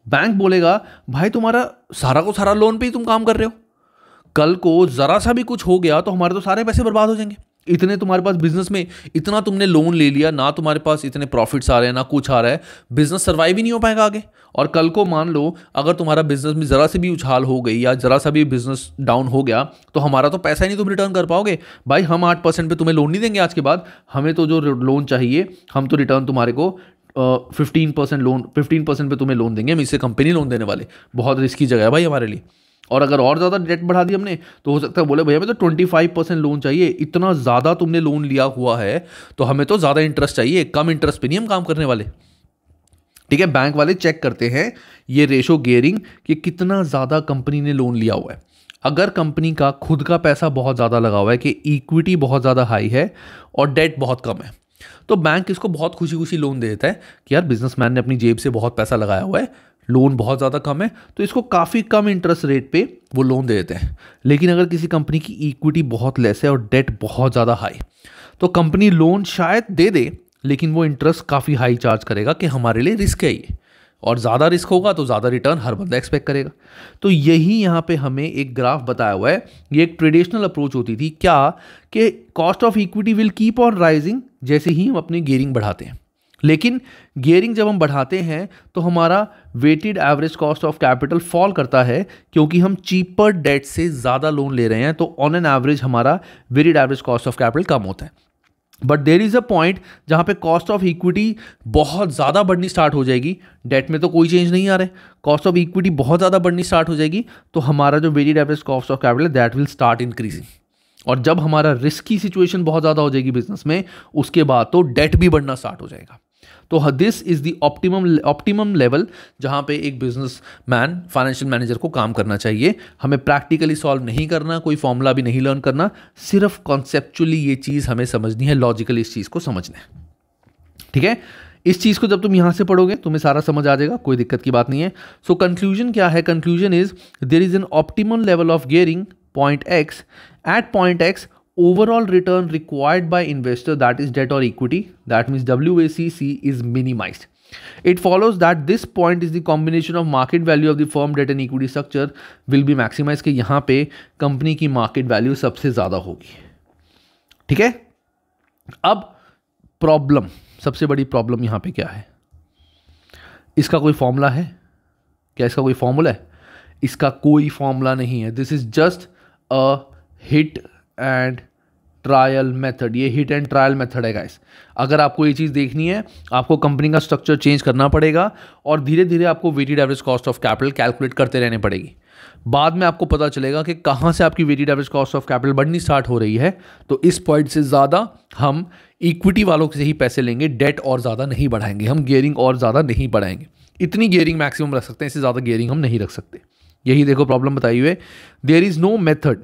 बैंक बोलेगा भाई तुम्हारा सारा को सारा लोन पे ही तुम काम कर रहे हो कल को ज़रा सा भी कुछ हो गया तो हमारे तो सारे पैसे बर्बाद हो जाएंगे इतने तुम्हारे पास बिजनेस में इतना तुमने लोन ले लिया ना तुम्हारे पास इतने प्रॉफिट्स आ रहे हैं ना कुछ आ रहा है बिजनेस सर्वाइव ही नहीं हो पाएगा आगे और कल को मान लो अगर तुम्हारा बिजनेस में ज़रा से भी उछाल हो गई या ज़रा सा भी बिजनेस डाउन हो गया तो हमारा तो पैसा ही नहीं तुम रिटर्न कर पाओगे भाई हम आठ परसेंट पर तुम्हें लोन नहीं देंगे आज के बाद हमें तो जो लोन चाहिए हम तो रिटर्न तुम्हारे को fifteen percent loan fifteen percent पर तुम्हें लोन देंगे हम इससे कंपनी लोन देने वाले बहुत रिस्की जगह है भाई हमारे लिए और अगर और ज़्यादा डेट बढ़ा दी हमने तो हो सकता है बोले भैया हमें तो ट्वेंटी फाइव परसेंट लोन चाहिए इतना ज़्यादा तुमने लोन लिया हुआ है तो हमें तो ज़्यादा इंटरेस्ट चाहिए कम इंटरेस्ट पे नहीं हम काम करने वाले ठीक है बैंक वाले चेक करते हैं ये रेशो गेयरिंग कि कितना ज़्यादा कंपनी ने लोन लिया हुआ है अगर कंपनी का खुद का पैसा बहुत ज़्यादा लगा हुआ है कि इक्विटी बहुत ज़्यादा हाई है और डेट बहुत कम है तो बैंक इसको बहुत खुशी खुशी लोन दे देता है कि यार बिजनेसमैन ने अपनी जेब से बहुत पैसा लगाया हुआ है लोन बहुत ज़्यादा कम है तो इसको काफ़ी कम इंटरेस्ट रेट पे वो लोन दे देते हैं लेकिन अगर किसी कंपनी की इक्विटी बहुत लेस है और डेट बहुत ज़्यादा हाई तो कंपनी लोन शायद दे दे लेकिन वो इंटरेस्ट काफ़ी हाई चार्ज करेगा कि हमारे लिए रिस्क है ये और ज़्यादा रिस्क होगा तो ज़्यादा रिटर्न हर बंदा एक्सपेक्ट करेगा तो यही यहाँ पे हमें एक ग्राफ बताया हुआ है ये एक ट्रेडिशनल अप्रोच होती थी क्या कि cost of equity will keep on rising जैसे ही हम अपनी गेयरिंग बढ़ाते हैं लेकिन गियरिंग जब हम बढ़ाते हैं तो हमारा weighted average cost of capital fall करता है क्योंकि हम चीपर डेट से ज़्यादा लोन ले रहे हैं तो ऑन एन एवरेज हमारा weighted average cost of capital कम होता है but there is a point जहाँ पे कॉस्ट ऑफ इक्विटी बहुत ज़्यादा बढ़नी स्टार्ट हो जाएगी डेट में तो कोई चेंज नहीं आ रहा है कॉस्ट ऑफ इक्विटी बहुत ज़्यादा बढ़नी स्टार्ट हो जाएगी तो हमारा जो weighted average cost of capital that will start increasing और जब हमारा रिस्की सिचुएशन बहुत ज़्यादा हो जाएगी बिजनेस में उसके बाद तो डेट भी बढ़ना स्टार्ट हो जाएगा तो this is the optimum optimum level जहाँ पे एक बिजनेस मैन फाइनेंशियल मैनेजर को काम करना चाहिए हमें प्रैक्टिकली सॉल्व नहीं करना कोई फॉर्मूला भी नहीं लर्न करना सिर्फ कॉन्सेप्चुअली ये चीज़ हमें समझनी है लॉजिकली इस चीज़ को समझना है ठीक है इस चीज़ को जब तुम यहाँ से पढ़ोगे तुम्हें सारा समझ आ जाएगा कोई दिक्कत की बात नहीं है सो so, कंक्लूजन क्या है conclusion is there is an optimum level of gearing point x eight point x overall return required by investor that is debt or equity that means WACC is minimized. It follows that this point is the combination of market value of the firm debt and equity structure will be maximized ke yahan pe company ki market value sabse zyada hogi theek hai ab problem sabse badi problem yahan pe kya hai इसका कोई formula है क्या इसका कोई formula है इसका कोई formula नहीं है this is just a hit and trial method ये हिट एंड ट्रायल मेथड है गाइस अगर आपको ये चीज़ देखनी है आपको कंपनी का स्ट्रक्चर चेंज करना पड़ेगा और धीरे धीरे आपको weighted average cost of capital calculate करते रहने पड़ेगी बाद में आपको पता चलेगा कि कहाँ से आपकी weighted average cost of capital बढ़नी स्टार्ट हो रही है तो इस पॉइंट से ज़्यादा हम इक्विटी वालों से ही पैसे लेंगे डेट और ज़्यादा नहीं बढ़ाएंगे हम गेयरिंग और ज़्यादा नहीं बढ़ाएंगे इतनी गेयरिंग मैक्सिमम रख सकते हैं इससे ज़्यादा गेयरिंग हम नहीं रख सकते यही देखो प्रॉब्लम बताई हुए there is no method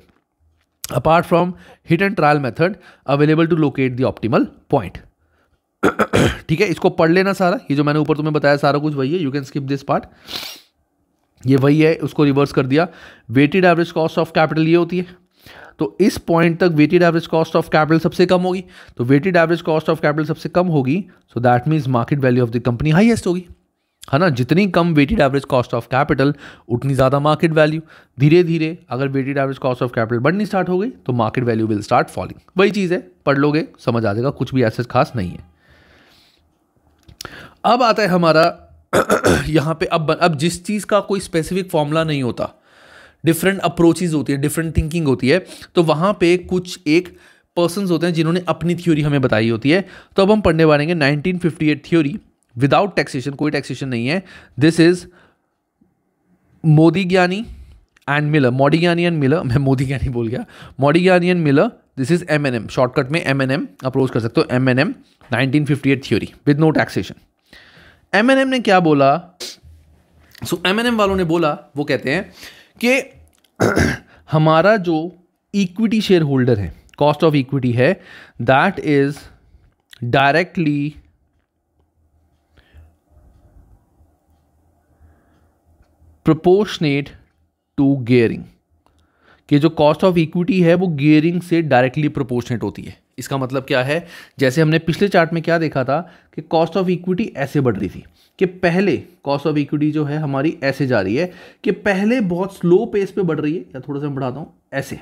apart from hit and trial method available to locate the optimal point [COUGHS] ठीक है इसको पढ़ लेना सारा ये जो मैंने ऊपर तुम्हें बताया सारा कुछ वही है you can skip this part ये वही है उसको रिवर्स कर दिया weighted average cost of capital ये होती है तो इस पॉइंट तक weighted average cost of capital सबसे कम होगी तो weighted average cost of capital सबसे कम होगी so that means market value of the company highest होगी है ना जितनी कम weighted average cost of capital उतनी ज़्यादा मार्केट वैल्यू धीरे धीरे अगर weighted average cost of capital बढ़नी स्टार्ट हो गई तो market value will start falling वही चीज़ है पढ़ लोगे समझ आ जाएगा कुछ भी ऐसे खास नहीं है अब आता है हमारा [COUGHS] यहाँ पे अब अब जिस चीज़ का कोई स्पेसिफिक फॉर्मूला नहीं होता डिफरेंट अप्रोचेज होती है डिफरेंट थिंकिंग होती है तो वहाँ पे कुछ एक पर्सनस होते हैं जिन्होंने अपनी थ्योरी हमें बताई होती है तो अब हम पढ़ने वाले हैं 1958 थ्योरी विदाउट टैक्सेशन कोई टैक्सेशन नहीं है दिस इज मोदी ज्ञानी एंड मिलर मोडी ज्ञानी एंड मिलर मैं मोदी ज्ञानी बोल गया Modigliani and Miller this is M and M shortcut में एम एन एम अप्रोच कर सकते हो M and M nineteen fifty eight theory with no taxation M and M ने क्या बोला सो एम एन एम वालों ने बोला वो कहते हैं कि [CLEARS THROAT] हमारा जो इक्विटी शेयर होल्डर है कॉस्ट ऑफ इक्विटी है that is directly proportionate to gearing कि जो कॉस्ट ऑफ इक्विटी है वो गेयरिंग से डायरेक्टली प्रोपोर्शनेट होती है इसका मतलब क्या है जैसे हमने पिछले चार्ट में क्या देखा था कि कॉस्ट ऑफ इक्विटी ऐसे बढ़ रही थी कि पहले कॉस्ट ऑफ इक्विटी जो है हमारी ऐसे जा रही है कि पहले बहुत स्लो पेस पे बढ़ रही है या थोड़ा सा बढ़ाता हूँ ऐसे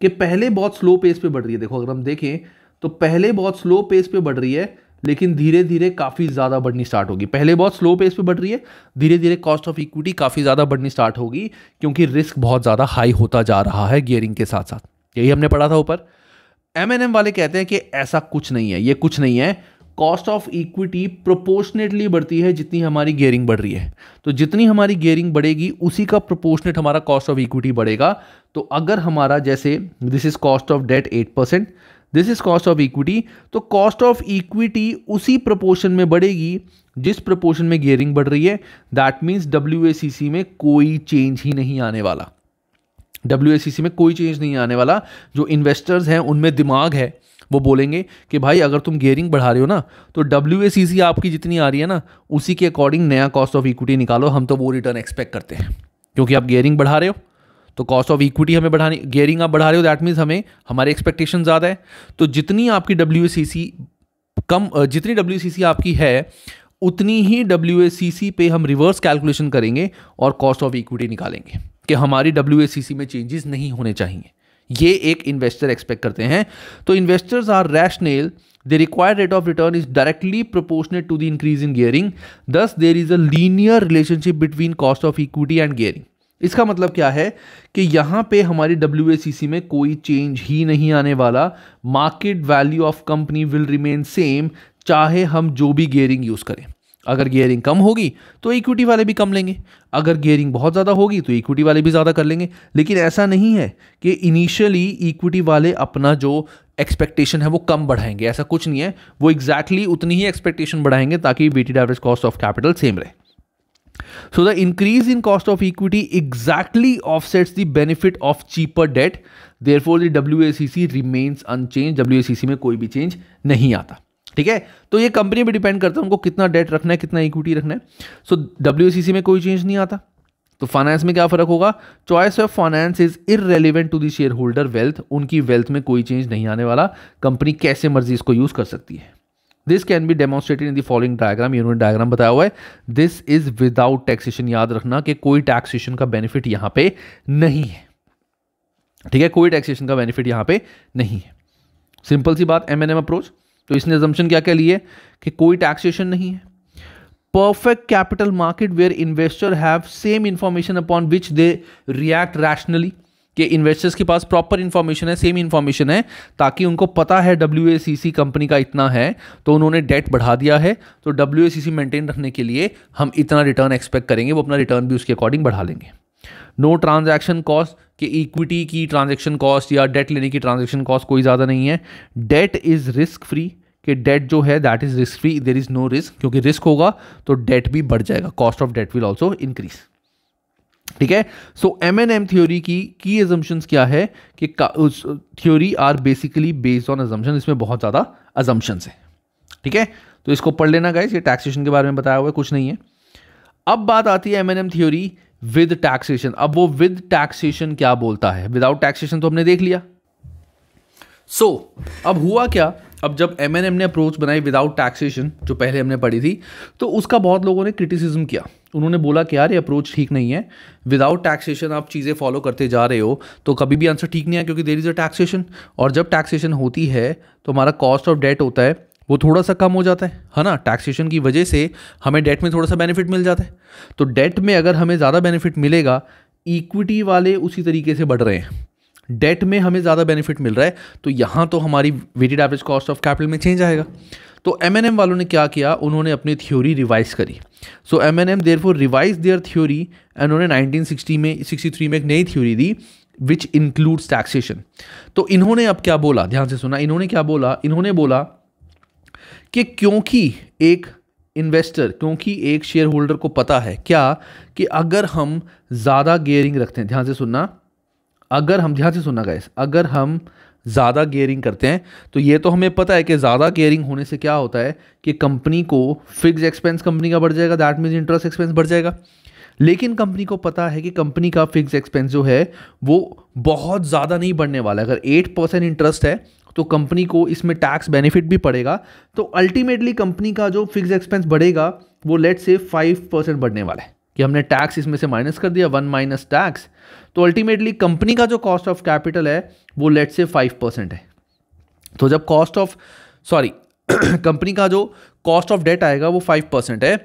कि पहले बहुत स्लो पेस पे बढ़ रही है देखो अगर हम देखें तो पहले बहुत स्लो पेस पे बढ़ रही है लेकिन धीरे धीरे काफ़ी ज़्यादा बढ़नी स्टार्ट होगी पहले बहुत स्लो पेस पे बढ़ रही है धीरे धीरे कॉस्ट ऑफ इक्विटी काफ़ी ज़्यादा बढ़नी स्टार्ट होगी क्योंकि रिस्क बहुत ज़्यादा हाई होता जा रहा है गियरिंग के साथ साथ यही हमने पढ़ा था ऊपर एम एन एम वाले कहते हैं कि ऐसा कुछ नहीं है ये कुछ नहीं है कॉस्ट ऑफ इक्विटी प्रोपोर्शनेटली बढ़ती है जितनी हमारी गियरिंग बढ़ रही है तो जितनी हमारी गियरिंग बढ़ेगी उसी का प्रोपोर्शनेट हमारा कॉस्ट ऑफ इक्विटी बढ़ेगा तो अगर हमारा जैसे this is cost of debt eight percent this is cost of equity तो कॉस्ट ऑफ इक्विटी उसी प्रपोर्शन में बढ़ेगी जिस प्रपोर्शन में गियरिंग बढ़ रही है दैट मीन्स डब्ल्यू में कोई चेंज ही नहीं आने वाला डब्ल्यू में कोई चेंज नहीं आने वाला जो इन्वेस्टर्स हैं उनमें दिमाग है वो बोलेंगे कि भाई अगर तुम गेयरिंग बढ़ा रहे हो ना तो डब्ल्यू आपकी जितनी आ रही है ना उसी के अकॉर्डिंग नया कॉस्ट ऑफ इक्विटी निकालो हम तो वो रिटर्न एक्सपेक्ट करते हैं क्योंकि आप गेयरिंग बढ़ा रहे हो तो कॉस्ट ऑफ इक्विटी हमें बढ़ानी गेयरिंग आप बढ़ा रहे हो दैट मीन्स हमें हमारे एक्सपेक्टेशन ज़्यादा है तो जितनी आपकी डब्ल्यू कम जितनी डब्ल्यू आपकी है उतनी ही डब्ल्यू पे हम रिवर्स कैलकुलेशन करेंगे और कॉस्ट ऑफ इक्विटी निकालेंगे कि हमारी डब्ल्यू में चेंजेस नहीं होने चाहिए ये एक इन्वेस्टर एक्सपेक्ट करते हैं तो investors are rational the required rate of return is directly proportionate to the increase in gearing thus there is a linear relationship between cost of equity and gearing इसका मतलब क्या है कि यहाँ पे हमारी डब्ल्यू में कोई चेंज ही नहीं आने वाला market value of company will remain same चाहे हम जो भी गेयरिंग यूज़ करें अगर गेयरिंग कम होगी तो इक्विटी वाले भी कम लेंगे अगर गेयरिंग बहुत ज़्यादा होगी तो इक्विटी वाले भी ज़्यादा कर लेंगे लेकिन ऐसा नहीं है कि इनिशियली इक्विटी वाले अपना जो एक्सपेक्टेशन है वो कम बढ़ाएंगे ऐसा कुछ नहीं है वो एग्जैक्टली exactly उतनी ही एक्सपेक्टेशन बढ़ाएंगे ताकि weighted average cost of capital same रहे So the increase the benefit of cheaper debt offsets for W A C C remains unchanged W A C C में कोई भी चेंज नहीं आता ठीक है तो ये कंपनी पर डिपेंड करता है उनको कितना डेट रखना है कितना इक्विटी रखना है सो सी सी में कोई चेंज नहीं आता तो फाइनेंस में क्या फर्क होगा choice of finance is irrelevant to the share holder wealth उनकी वेल्थ में कोई चेंज नहीं आने वाला कंपनी कैसे मर्जी इसको यूज कर सकती है this can be demonstrated in the following diagram unit diagram बताया हुआ है दिस इज विदाउट टैक्सेशन याद रखना कि कोई टैक्सेशन का बेनिफिट यहां पे नहीं है ठीक है कोई टैक्सेशन का बेनिफिट यहां पे नहीं है सिंपल सी बात एम एन एम अप्रोच तो इसने जम्पन क्या क्या लिए कि कोई टैक्सेशन नहीं है perfect capital market where investor have same information upon which they react rationally कि इन्वेस्टर्स के पास प्रॉपर इन्फॉर्मेशन है सेम इन्फॉर्मेशन है ताकि उनको पता है डब्ल्यू कंपनी का इतना है तो उन्होंने डेट बढ़ा दिया है तो डब्ल्यू मेंटेन रखने के लिए हम इतना रिटर्न एक्सपेक्ट करेंगे वो अपना रिटर्न भी उसके अकॉर्डिंग बढ़ा लेंगे नो ट्रांजैक्शन कॉस्ट कि इक्विटी की ट्रांजैक्शन कॉस्ट या डेट लेने की ट्रांजैक्शन कॉस्ट कोई ज़्यादा नहीं है डेट इज़ रिस्क फ्री कि डेट जो है that is risk free there is no risk क्योंकि रिस्क होगा तो डेट भी बढ़ जाएगा cost of debt will also increase ठीक है so M and M theory की की एजम्पन क्या है कि उस theory are basically based on assumption इसमें बहुत ज़्यादा एजम्पन है ठीक है तो इसको पढ़ लेना गाइस ये टैक्सेशन के बारे में बताया हुआ है कुछ नहीं है अब बात आती है M and M theory with taxation अब वो विद टैक्सेशन क्या बोलता है विदाउट टैक्सेशन तो हमने देख लिया सो so, अब हुआ क्या अब जब एम एन एम ने अप्रोच बनाई विदाउट टैक्सेशन जो पहले हमने पढ़ी थी तो उसका बहुत लोगों ने क्रिटिसिज्म किया उन्होंने बोला कि यार ये अप्रोच ठीक नहीं है विदाउट टैक्सेशन आप चीज़ें फॉलो करते जा रहे हो तो कभी भी आंसर ठीक नहीं है क्योंकि देर इज़ अ टैक्सेशन और जब टैक्सेशन होती है तो हमारा कॉस्ट ऑफ डेट होता है वो थोड़ा सा कम हो जाता है है ना टैक्सेशन की वजह से हमें डेट में थोड़ा सा बेनिफिट मिल जाता है तो डेट में अगर हमें ज़्यादा बेनिफिट मिलेगा इक्विटी वाले उसी तरीके से बढ़ रहे हैं डेट में हमें ज़्यादा बेनिफिट मिल रहा है तो यहाँ तो हमारी weighted average cost of capital में चेंज आएगा तो एम एन एम वालों ने क्या किया उन्होंने अपनी थ्योरी रिवाइज करी so M and M therefore revise their theory and उन्होंने 1960 में 63 में एक नई थ्योरी दी विच इंक्लूड्स टैक्सेशन तो इन्होंने अब क्या बोला ध्यान से सुना इन्होंने क्या बोला इन्होंने बोला कि क्योंकि एक इन्वेस्टर क्योंकि एक शेयर होल्डर को पता है क्या कि अगर हम ज़्यादा गेयरिंग रखते हैं ध्यान से सुनना अगर हम ध्यान से सुनना गए अगर हम ज़्यादा गेयरिंग करते हैं तो ये तो हमें पता है कि ज़्यादा गेयरिंग होने से क्या होता है कि कंपनी को फिक्स एक्सपेंस कंपनी का बढ़ जाएगा दैट मीन्स इंटरेस्ट एक्सपेंस बढ़ जाएगा लेकिन कंपनी को पता है कि कंपनी का फिक्स एक्सपेंस जो है वो बहुत ज़्यादा नहीं बढ़ने वाला अगर एट परसेंट इंटरेस्ट है तो कंपनी को इसमें टैक्स बेनिफिट भी पड़ेगा तो अल्टीमेटली कंपनी का जो फिक्स एक्सपेंस बढ़ेगा वो लेट से फाइव परसेंट बढ़ने वाला है कि हमने टैक्स इसमें से माइनस कर दिया वन माइनस टैक्स तो अल्टीमेटली कंपनी का जो कॉस्ट ऑफ कैपिटल है वो लेट से फाइव परसेंट है तो जब कॉस्ट ऑफ सॉरी कंपनी का जो कॉस्ट ऑफ डेट आएगा वो फाइव परसेंट है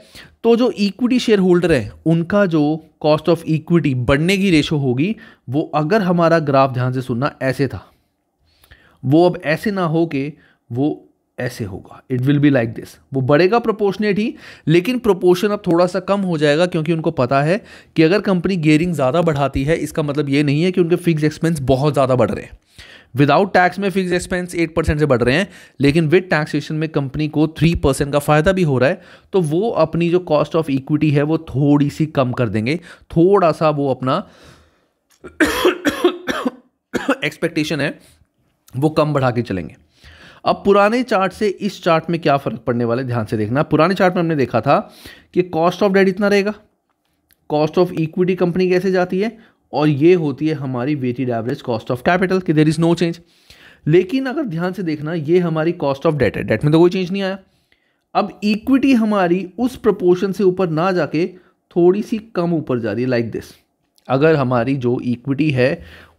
तो जो इक्विटी शेयर होल्डर है उनका जो कॉस्ट ऑफ इक्विटी बढ़ने की रेशो होगी वो अगर हमारा ग्राफ ध्यान से सुनना ऐसे था वो अब ऐसे ना हो के वो ऐसे होगा it will be like this वो बढ़ेगा प्रोपोर्शनेट ही लेकिन प्रोपोर्शन अब थोड़ा सा कम हो जाएगा क्योंकि उनको पता है कि अगर कंपनी गेयरिंग ज़्यादा बढ़ाती है इसका मतलब ये नहीं है कि उनके फिक्स एक्सपेंस बहुत ज़्यादा बढ़ रहे हैं विदाउट टैक्स में फिक्स एक्सपेंस एट परसेंट से बढ़ रहे हैं लेकिन विद टैक्सेशन में कंपनी को थ्री परसेंट का फ़ायदा भी हो रहा है तो वो अपनी जो कॉस्ट ऑफ इक्विटी है वो थोड़ी सी कम कर देंगे थोड़ा सा वो अपना एक्सपेक्टेशन [COUGHS] है वो कम बढ़ा के चलेंगे अब पुराने चार्ट से इस चार्ट में क्या फ़र्क पड़ने वाला है ध्यान से देखना पुराने चार्ट में हमने देखा था कि कॉस्ट ऑफ डेट इतना रहेगा कॉस्ट ऑफ इक्विटी कंपनी कैसे जाती है और ये होती है हमारी weighted average cost of capital कि देर इज़ नो चेंज लेकिन अगर ध्यान से देखना ये हमारी कॉस्ट ऑफ डेट है डेट में तो कोई चेंज नहीं आया अब इक्विटी हमारी उस प्रपोर्शन से ऊपर ना जाके थोड़ी सी कम ऊपर जा रही है लाइक like दिस अगर हमारी जो इक्विटी है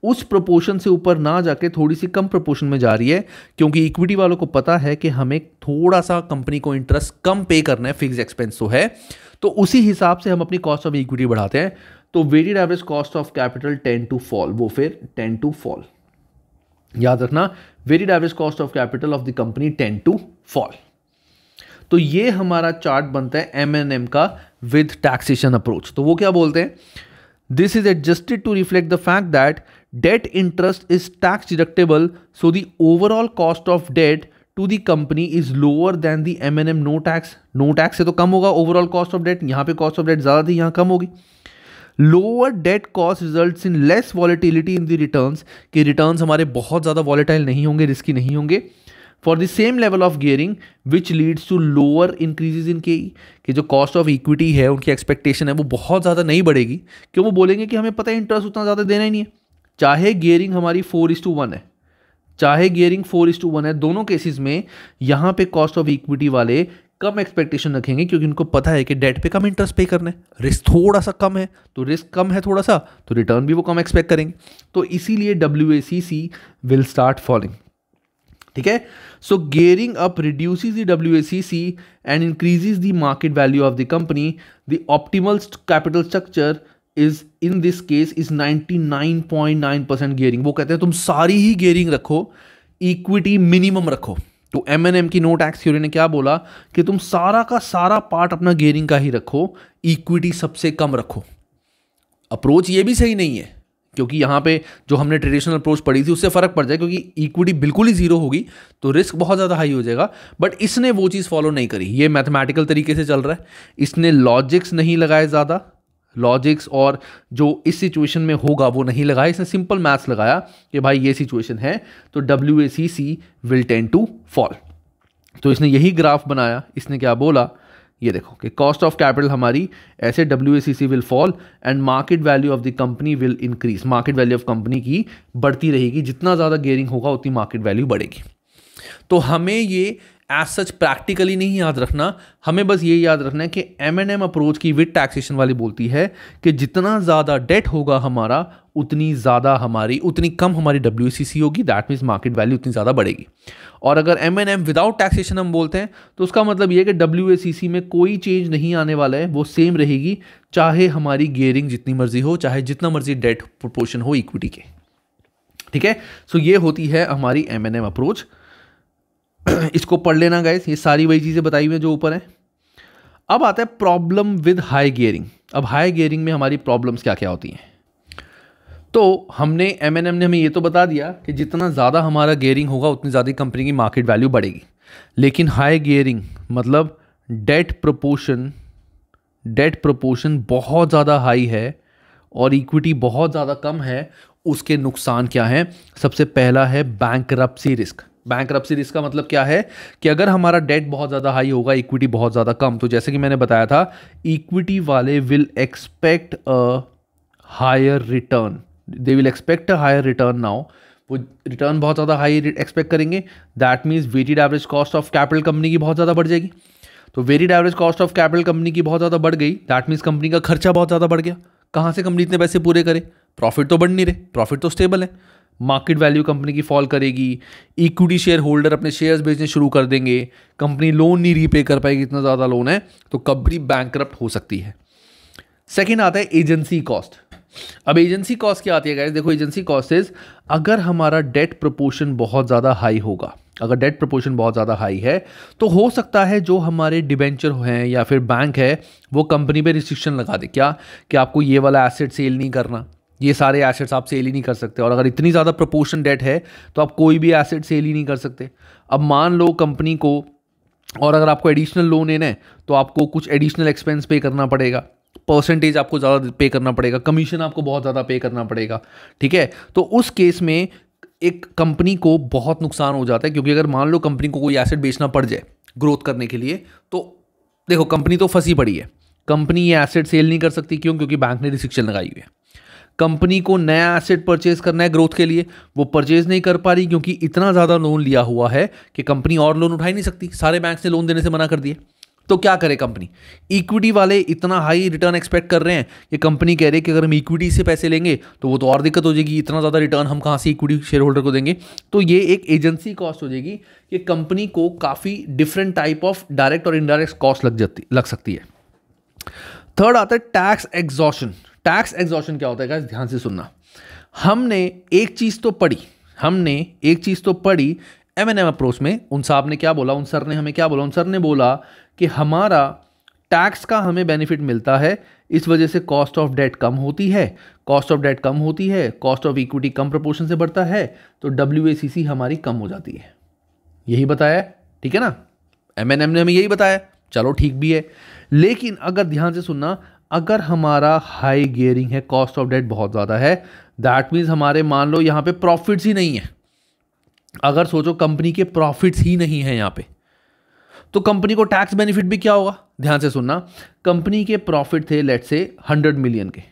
उस प्रोपोर्शन से ऊपर ना जाके थोड़ी सी कम प्रोपोर्शन में जा रही है क्योंकि इक्विटी वालों को पता है कि हमें थोड़ा सा कंपनी को इंटरेस्ट कम पे करना है फिक्स एक्सपेंस तो है तो उसी हिसाब से हम अपनी कॉस्ट ऑफ इक्विटी बढ़ाते हैं तो weighted average cost of capital tend to fall वो फिर टेन टू फॉल याद रखना weighted average cost of capital of the company tend to fall तो ये हमारा चार्ट बनता है एम एन एम का विद टैक्सेशन अप्रोच तो वो क्या बोलते हैं this is adjusted to reflect the fact that debt interest is tax deductible so the overall cost of debt to the company is lower than the M and M no tax no tax से तो कम होगा overall cost of date यहाँ पे cost of date ज़्यादा थी यहाँ कम होगी lower debt cost result in less volatility in the return कि रिटर्न हमारे बहुत ज़्यादा वॉलेटाइल नहीं होंगे रिस्की नहीं होंगे for the same level of gearing which leads to lower increases in के कि जो कॉस्ट ऑफ इक्विटी है उनकी एक्सपेक्टेशन है वो बहुत ज़्यादा नहीं बढ़ेगी क्यों वो बोलेंगे कि हमें पता है इंटरेस्ट उतना ज़्यादा देना ही नहीं है चाहे गियरिंग हमारी फोर इज टू वन है चाहे gearing four is to one है दोनों केसेस में यहाँ पे कॉस्ट ऑफ इक्विटी वाले कम एक्सपेक्टेशन रखेंगे क्योंकि उनको पता है कि डेट पे कम इंटरेस्ट पे करना है रिस्क थोड़ा सा कम है तो रिस्क कम है थोड़ा सा तो रिटर्न भी वो कम एक्सपेक्ट करेंगे तो इसीलिए W A C C will start falling ठीक है so gearing up reduce the W A C C and increases the market value of the company the optimal capital structure is in this case is 99.9 percent gearing वो कहते हैं तुम सारी ही gearing रखो equity minimum रखो तो M and M की नोट एक्स थ्योरी ने क्या बोला कि तुम सारा का सारा पार्ट अपना गेयरिंग का ही रखो इक्विटी सबसे कम रखो अप्रोच ये भी सही नहीं है क्योंकि यहाँ पे जो हमने ट्रेडिशनल अप्रोच पढ़ी थी उससे फ़र्क पड़ जाए क्योंकि इक्विटी बिल्कुल ही जीरो होगी तो रिस्क बहुत ज़्यादा हाई हो जाएगा बट इसने वो चीज़ फॉलो नहीं करी ये मैथमेटिकल तरीके से चल रहा है इसने लॉजिक्स नहीं लगाए ज़्यादा लॉजिक्स और जो इस सिचुएशन में होगा वो नहीं लगाया इसने सिंपल मैथ्स लगाया कि भाई ये सिचुएशन है तो W A C C will tend to fall तो इसने यही ग्राफ बनाया इसने क्या बोला ये देखो कि कॉस्ट ऑफ कैपिटल हमारी ऐसे W A C C will fall and market value of the company will increase market value of company की बढ़ती रहेगी जितना ज़्यादा गेयरिंग होगा उतनी मार्केट वैल्यू बढ़ेगी तो हमें ये एज सच प्रैक्टिकली नहीं याद रखना हमें बस ये याद रखना है कि एम एंड एम अप्रोच की विद टैक्सेशन वाली बोलती है कि जितना ज़्यादा डेट होगा हमारा उतनी ज़्यादा हमारी उतनी कम हमारी डब्ल्यू सी सी होगी दैट मीन्स मार्केट वैल्यू उतनी ज़्यादा बढ़ेगी और अगर M and M without taxation हम बोलते हैं तो उसका मतलब ये कि डब्ल्यू ए सी सी में कोई चेंज नहीं आने वाला है वो सेम रहेगी चाहे हमारी गेयरिंग जितनी मर्जी हो चाहे जितना मर्जी डेट प्रोपोर्शन हो इक्विटी के ठीक है सो ये होती है हमारी एम एन एम अप्रोच [CLEARS THROAT] इसको पढ़ लेना गए ये सारी वही चीज़ें बताई हुई हैं जो ऊपर हैं अब आता है प्रॉब्लम विद हाई गियरिंग अब हाई गियरिंग में हमारी प्रॉब्लम्स क्या क्या होती हैं तो हमने एम एन एम ने हमें ये तो बता दिया कि जितना ज़्यादा हमारा गेयरिंग होगा उतनी ज़्यादा कंपनी की मार्केट वैल्यू बढ़ेगी लेकिन हाई गियरिंग मतलब डेट प्रोपोर्शन डेट प्रोपोर्शन बहुत ज़्यादा हाई है और इक्विटी बहुत ज़्यादा कम है उसके नुकसान क्या हैं सबसे पहला है बैंक रिस्क बैंक रप्सी का मतलब क्या है कि अगर हमारा डेट बहुत ज़्यादा हाई होगा इक्विटी बहुत ज़्यादा कम तो जैसे कि मैंने बताया था इक्विटी वाले will expect a higher return they will expect a higher return now वो रिटर्न बहुत ज़्यादा हाई एक्सपेक्ट करेंगे that means weighted average cost of capital company की बहुत ज़्यादा बढ़ जाएगी तो weighted average cost of capital company की बहुत ज़्यादा बढ़ गई दैट मीन्स कंपनी का खर्चा बहुत ज़्यादा बढ़ गया कहाँ से कंपनी इतने पैसे पूरे करे प्रॉफिट तो बढ़ नहीं रहे प्रॉफिट तो स्टेबल है मार्केट वैल्यू कंपनी की फॉल करेगी इक्विटी शेयर होल्डर अपने शेयर्स बेचने शुरू कर देंगे कंपनी लोन नहीं रीपे कर पाएगी इतना ज़्यादा लोन है तो कंपनी बैंक हो सकती है सेकेंड आता है एजेंसी कॉस्ट अब एजेंसी कॉस्ट क्या आती है गाइस देखो एजेंसी कॉस्ट इज अगर हमारा डेट प्रपोर्शन बहुत ज़्यादा हाई होगा अगर डेट प्रपोर्शन बहुत ज़्यादा हाई है तो हो सकता है जो हमारे डिबेंचर हैं या फिर बैंक है वो कंपनी पे रिस्ट्रिक्शन लगा दे क्या कि आपको ये वाला एसेट सेल नहीं करना ये सारे एसेट्स आप सेल ही नहीं कर सकते और अगर इतनी ज़्यादा प्रोपोर्शन डेट है तो आप कोई भी एसेट सेल ही नहीं कर सकते अब मान लो कंपनी को और अगर आपको एडिशनल लोन लेना है तो आपको कुछ एडिशनल एक्सपेंस पे करना पड़ेगा परसेंटेज आपको ज़्यादा पे करना पड़ेगा कमीशन आपको बहुत ज़्यादा पे करना पड़ेगा ठीक है तो उस केस में एक कंपनी को बहुत नुकसान हो जाता है क्योंकि अगर मान लो कंपनी को कोई एसेट बेचना पड़ जाए ग्रोथ करने के लिए तो देखो कंपनी तो फंसी पड़ी है कंपनी ये एसेट सेल नहीं कर सकती क्यों क्योंकि बैंक ने रिस्ट्रिक्शन लगाई हुई है कंपनी को नया एसेट परचेज करना है ग्रोथ के लिए वो परचेज नहीं कर पा रही क्योंकि इतना ज़्यादा लोन लिया हुआ है कि कंपनी और लोन उठा ही नहीं सकती सारे बैंक ने लोन देने से मना कर दिए तो क्या करे कंपनी इक्विटी वाले इतना हाई रिटर्न एक्सपेक्ट कर रहे हैं कि कंपनी कह रही है कि अगर हम इक्विटी से पैसे लेंगे तो वो तो और दिक्कत हो जाएगी इतना ज़्यादा रिटर्न हम कहाँ से इक्विटी शेयर होल्डर को देंगे तो ये एक एजेंसी कॉस्ट हो जाएगी कि कंपनी को काफ़ी डिफरेंट टाइप ऑफ डायरेक्ट और इनडायरेक्ट कॉस्ट लग जाती लग सकती है थर्ड आता है टैक्स एग्जॉशन टैक्स एग्जॉशन क्या होता है ध्यान से सुनना हमने एक चीज़ तो पढ़ी हमने एक चीज़ तो पढ़ी एम एन एम अप्रोच में उन साहब ने क्या बोला उन सर ने हमें क्या बोला उन सर ने बोला कि हमारा टैक्स का हमें बेनिफिट मिलता है इस वजह से कॉस्ट ऑफ डेट कम होती है कॉस्ट ऑफ डेट कम होती है कॉस्ट ऑफ इक्विटी कम प्रपोर्शन से बढ़ता है तो डब्ल्यू हमारी कम हो जाती है यही बताया ठीक है ना एम ने हमें यही बताया चलो ठीक भी है लेकिन अगर ध्यान से सुनना अगर हमारा हाई गेयरिंग है कॉस्ट ऑफ डेट बहुत ज़्यादा है दैट मीन्स हमारे मान लो यहाँ पे प्रॉफिट्स ही नहीं है अगर सोचो कंपनी के प्रॉफिट्स ही नहीं है यहाँ पे तो कंपनी को टैक्स बेनिफिट भी क्या होगा ध्यान से सुनना कंपनी के प्रॉफिट थे लेट से हंड्रेड मिलियन के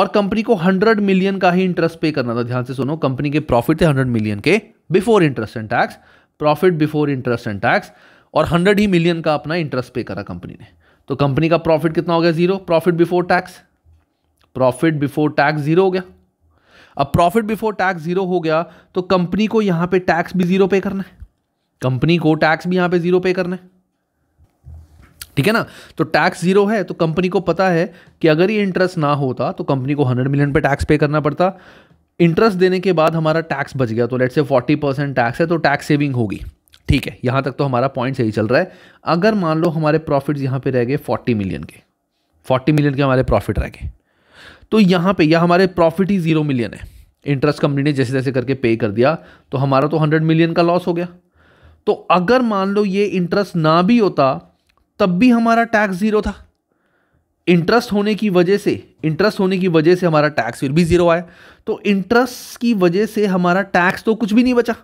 और कंपनी को हंड्रेड मिलियन का ही इंटरेस्ट पे करना था ध्यान से सुनो कंपनी के प्रॉफिट थे हंड्रेड मिलियन के before interest and tax profit before interest and tax और हंड्रेड ही मिलियन का अपना इंटरेस्ट पे करा कंपनी ने तो कंपनी का प्रॉफिट कितना हो गया zero profit before tax profit before tax zero हो गया अब प्रॉफिट बिफोर टैक्स जीरो हो गया तो कंपनी को यहां पे टैक्स भी जीरो पे करना है कंपनी को टैक्स भी यहां पे जीरो पे करना है ठीक है ना तो टैक्स जीरो है तो कंपनी को पता है कि अगर ये इंटरेस्ट ना होता तो कंपनी को हंड्रेड मिलियन पे टैक्स पे करना पड़ता इंटरेस्ट देने के बाद हमारा टैक्स बच गया तो लेट से फोर्टी परसेंट टैक्स है तो टैक्स सेविंग होगी ठीक है यहां तक तो हमारा पॉइंट सही चल रहा है अगर मान लो हमारे प्रॉफिट यहां पे रह गए फोर्टी मिलियन के फोर्टी मिलियन के हमारे प्रॉफिट रह गए तो यहां पे या हमारे प्रॉफिट ही जीरो मिलियन है इंटरेस्ट कंपनी ने जैसे जैसे करके पे कर दिया तो हमारा तो हंड्रेड मिलियन का लॉस हो गया तो अगर मान लो ये इंटरेस्ट ना भी होता तब भी हमारा टैक्स जीरो था इंटरेस्ट होने की वजह से इंटरेस्ट होने की वजह से हमारा टैक्स फिर भी जीरो आया तो इंटरेस्ट की वजह से हमारा टैक्स तो कुछ भी नहीं बचा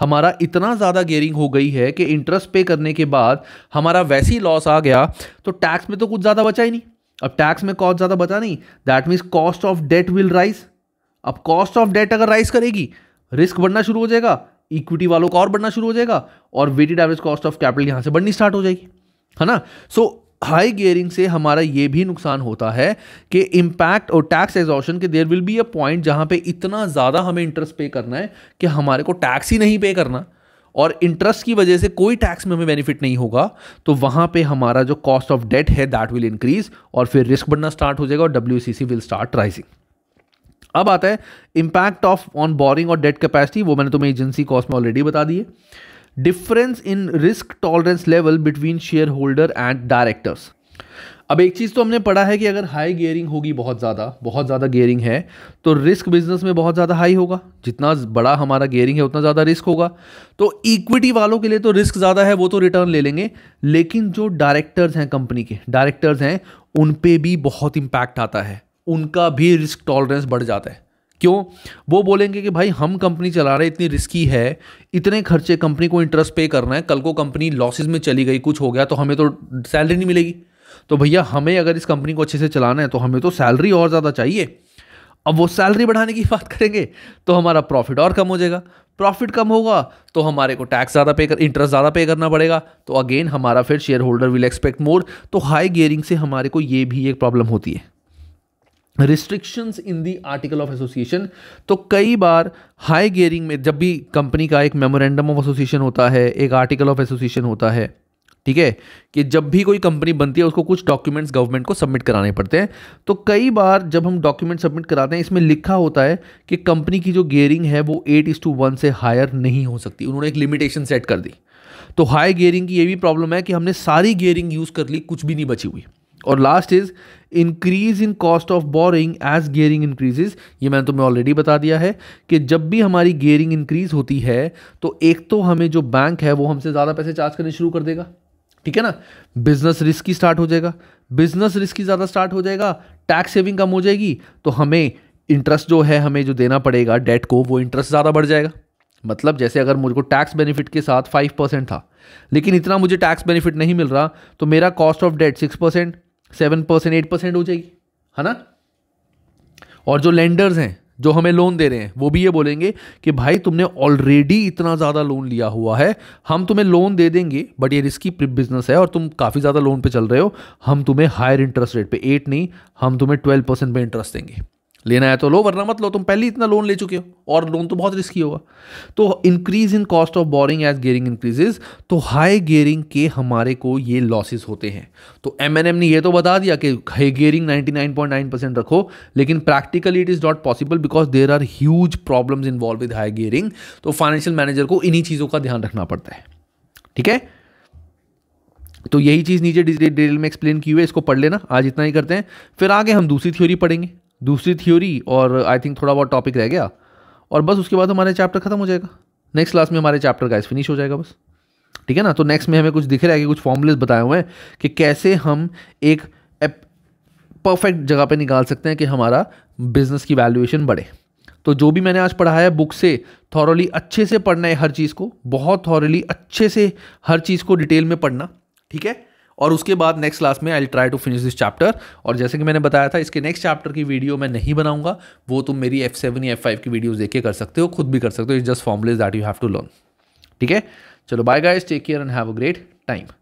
हमारा इतना ज़्यादा गेयरिंग हो गई है कि इंटरेस्ट पे करने के बाद हमारा वैसे ही लॉस आ गया तो टैक्स में तो कुछ ज़्यादा बचा ही नहीं अब टैक्स में कॉस्ट ज़्यादा बचा नहीं that means cost of debt will rise अब कॉस्ट ऑफ डेट अगर राइज करेगी रिस्क बढ़ना शुरू हो जाएगा इक्विटी वालों का और बढ़ना शुरू हो जाएगा और weighted average cost of capital यहाँ से बढ़नी स्टार्ट हो जाएगी है ना सो so, हाई गियरिंग से हमारा ये भी नुकसान होता है कि इम्पैक्ट और टैक्स एग्जॉशन के there will be a point जहाँ पे इतना ज़्यादा हमें इंटरेस्ट पे करना है कि हमारे को टैक्स ही नहीं पे करना और इंटरेस्ट की वजह से कोई टैक्स में हमें बेनिफिट नहीं होगा तो वहाँ पे हमारा जो कॉस्ट ऑफ डेट है दैट विल इंक्रीज और फिर रिस्क बढ़ना स्टार्ट हो जाएगा और डब्ल्यू विल स्टार्ट राइजिंग अब आता है इम्पैक्ट ऑफ ऑन बोरिंग और डेट कैपेसिटी वो मैंने तुम्हें एजेंसी कॉस्ट में ऑलरेडी बता दी difference in risk tolerance level between shareholder and directors अब एक चीज़ तो हमने पढ़ा है कि अगर हाई गेयरिंग होगी बहुत ज़्यादा बहुत ज़्यादा गेयरिंग है तो रिस्क बिजनेस में बहुत ज़्यादा हाई होगा जितना बड़ा हमारा गेयरिंग है उतना ज़्यादा रिस्क होगा तो इक्विटी वालों के लिए तो रिस्क ज़्यादा है वो तो रिटर्न ले लेंगे लेकिन जो डायरेक्टर्स हैं कंपनी के डायरेक्टर्स हैं उन पर भी बहुत इम्पैक्ट आता है उनका भी रिस्क टॉलरेंस बढ़ जाता है क्यों वो बोलेंगे कि भाई हम कंपनी चला रहे इतनी रिस्की है इतने खर्चे कंपनी को इंटरेस्ट पे करना है कल को कंपनी लॉसेज में चली गई कुछ हो गया तो हमें तो सैलरी नहीं मिलेगी तो भैया हमें अगर इस कंपनी को अच्छे से चलाना है तो हमें तो सैलरी और ज़्यादा चाहिए अब वो सैलरी बढ़ाने की [LAUGHS] बात करेंगे तो हमारा प्रॉफिट और कम हो जाएगा प्रॉफिट कम होगा तो हमारे को टैक्स ज़्यादा पे कर इंटरेस्ट ज़्यादा पे करना पड़ेगा तो अगेन हमारा फिर shareholder will expect more तो हाई गियरिंग से हमारे को ये भी एक प्रॉब्लम होती है restrictions in the article of association तो कई बार हाई गेयरिंग में जब भी कंपनी का एक मेमोरेंडम ऑफ एसोसिएशन होता है एक आर्टिकल ऑफ एसोसिएशन होता है ठीक है कि जब भी कोई कंपनी बनती है उसको कुछ डॉक्यूमेंट्स गवर्नमेंट को सबमिट कराने पड़ते हैं तो कई बार जब हम डॉक्यूमेंट सबमिट कराते हैं इसमें लिखा होता है कि कंपनी की जो गेयरिंग है वो एट इज़ टू वन से हायर नहीं हो सकती उन्होंने एक लिमिटेशन सेट कर दी तो हाई गेयरिंग की ये भी प्रॉब्लम है कि हमने सारी गेयरिंग यूज़ कर ली कुछ भी नहीं बची हुई और last is increase in cost of borrowing as gearing increases ये मैंने तुम्हें ऑलरेडी बता दिया है कि जब भी हमारी गेयरिंग इंक्रीज होती है तो एक तो हमें जो बैंक है वो हमसे ज़्यादा पैसे चार्ज करने शुरू कर देगा ठीक है ना बिजनेस रिस्क ही स्टार्ट हो जाएगा बिजनेस रिस्क ही ज़्यादा स्टार्ट हो जाएगा टैक्स सेविंग कम हो जाएगी तो हमें इंटरेस्ट जो है हमें जो देना पड़ेगा डेट को वो इंटरेस्ट ज़्यादा बढ़ जाएगा मतलब जैसे अगर मुझको टैक्स बेनिफिट के साथ फाइव परसेंट था लेकिन इतना मुझे टैक्स बेनिफिट नहीं मिल रहा तो मेरा cost of debt six percent seven percent eight percent हो जाएगी है ना और जो लेंडर्स हैं जो हमें लोन दे रहे हैं वो भी ये बोलेंगे कि भाई तुमने ऑलरेडी इतना ज़्यादा लोन लिया हुआ है हम तुम्हें लोन दे देंगे बट ये रिस्की बिजनेस है और तुम काफ़ी ज़्यादा लोन पे चल रहे हो हम तुम्हें हायर इंटरेस्ट रेट पे एट नहीं हम तुम्हें ट्वेल्व परसेंट पर इंटरेस्ट देंगे लेना है तो लो वरना मत लो तुम पहले इतना लोन ले चुके हो और लोन तो बहुत रिस्की होगा तो increase in cost of borrowing as gearing increases तो हाई गेयरिंग के हमारे को ये लॉसेज होते हैं तो एम ने ये तो बता दिया कि हाई गेयरिंग नाइन परसेंट रखो लेकिन practically it is not possible because there are huge problem involve with high gearing तो फाइनेंशियल मैनेजर को इन्हीं चीज़ों का ध्यान रखना पड़ता है ठीक है तो यही चीज़ नीचे डिटेल में एक्सप्लेन की हुई है इसको पढ़ लेना आज इतना ही करते हैं फिर आगे हम दूसरी थ्योरी पढ़ेंगे दूसरी थ्योरी और आई थिंक थोड़ा बहुत टॉपिक रह गया और बस उसके बाद हमारे चैप्टर खत्म हो जाएगा नेक्स्ट क्लास में हमारे चैप्टर गाइस फिनिश हो जाएगा बस ठीक है ना तो नेक्स्ट में हमें कुछ दिख रहा है कि कुछ फॉर्मुलेस बताए हुए हैं कि कैसे हम एक परफेक्ट जगह पे निकाल सकते हैं कि हमारा बिजनेस की वैल्यूएशन बढ़े तो जो भी मैंने आज पढ़ाया है बुक से थॉरली अच्छे से पढ़ना है हर चीज़ को बहुत थॉरली अच्छे से हर चीज़ को डिटेल में पढ़ना ठीक है और उसके बाद नेक्स्ट क्लास में I try to finish this chapter और जैसे कि मैंने बताया था इसके नेक्स्ट चैप्टर की वीडियो मैं नहीं बनाऊंगा वो तुम मेरी एफ सेवन या एफ फाइव की वीडियोज देख के कर सकते हो खुद भी कर सकते हो it just formulas that you have to learn ठीक है चलो bye guys take care and have a great time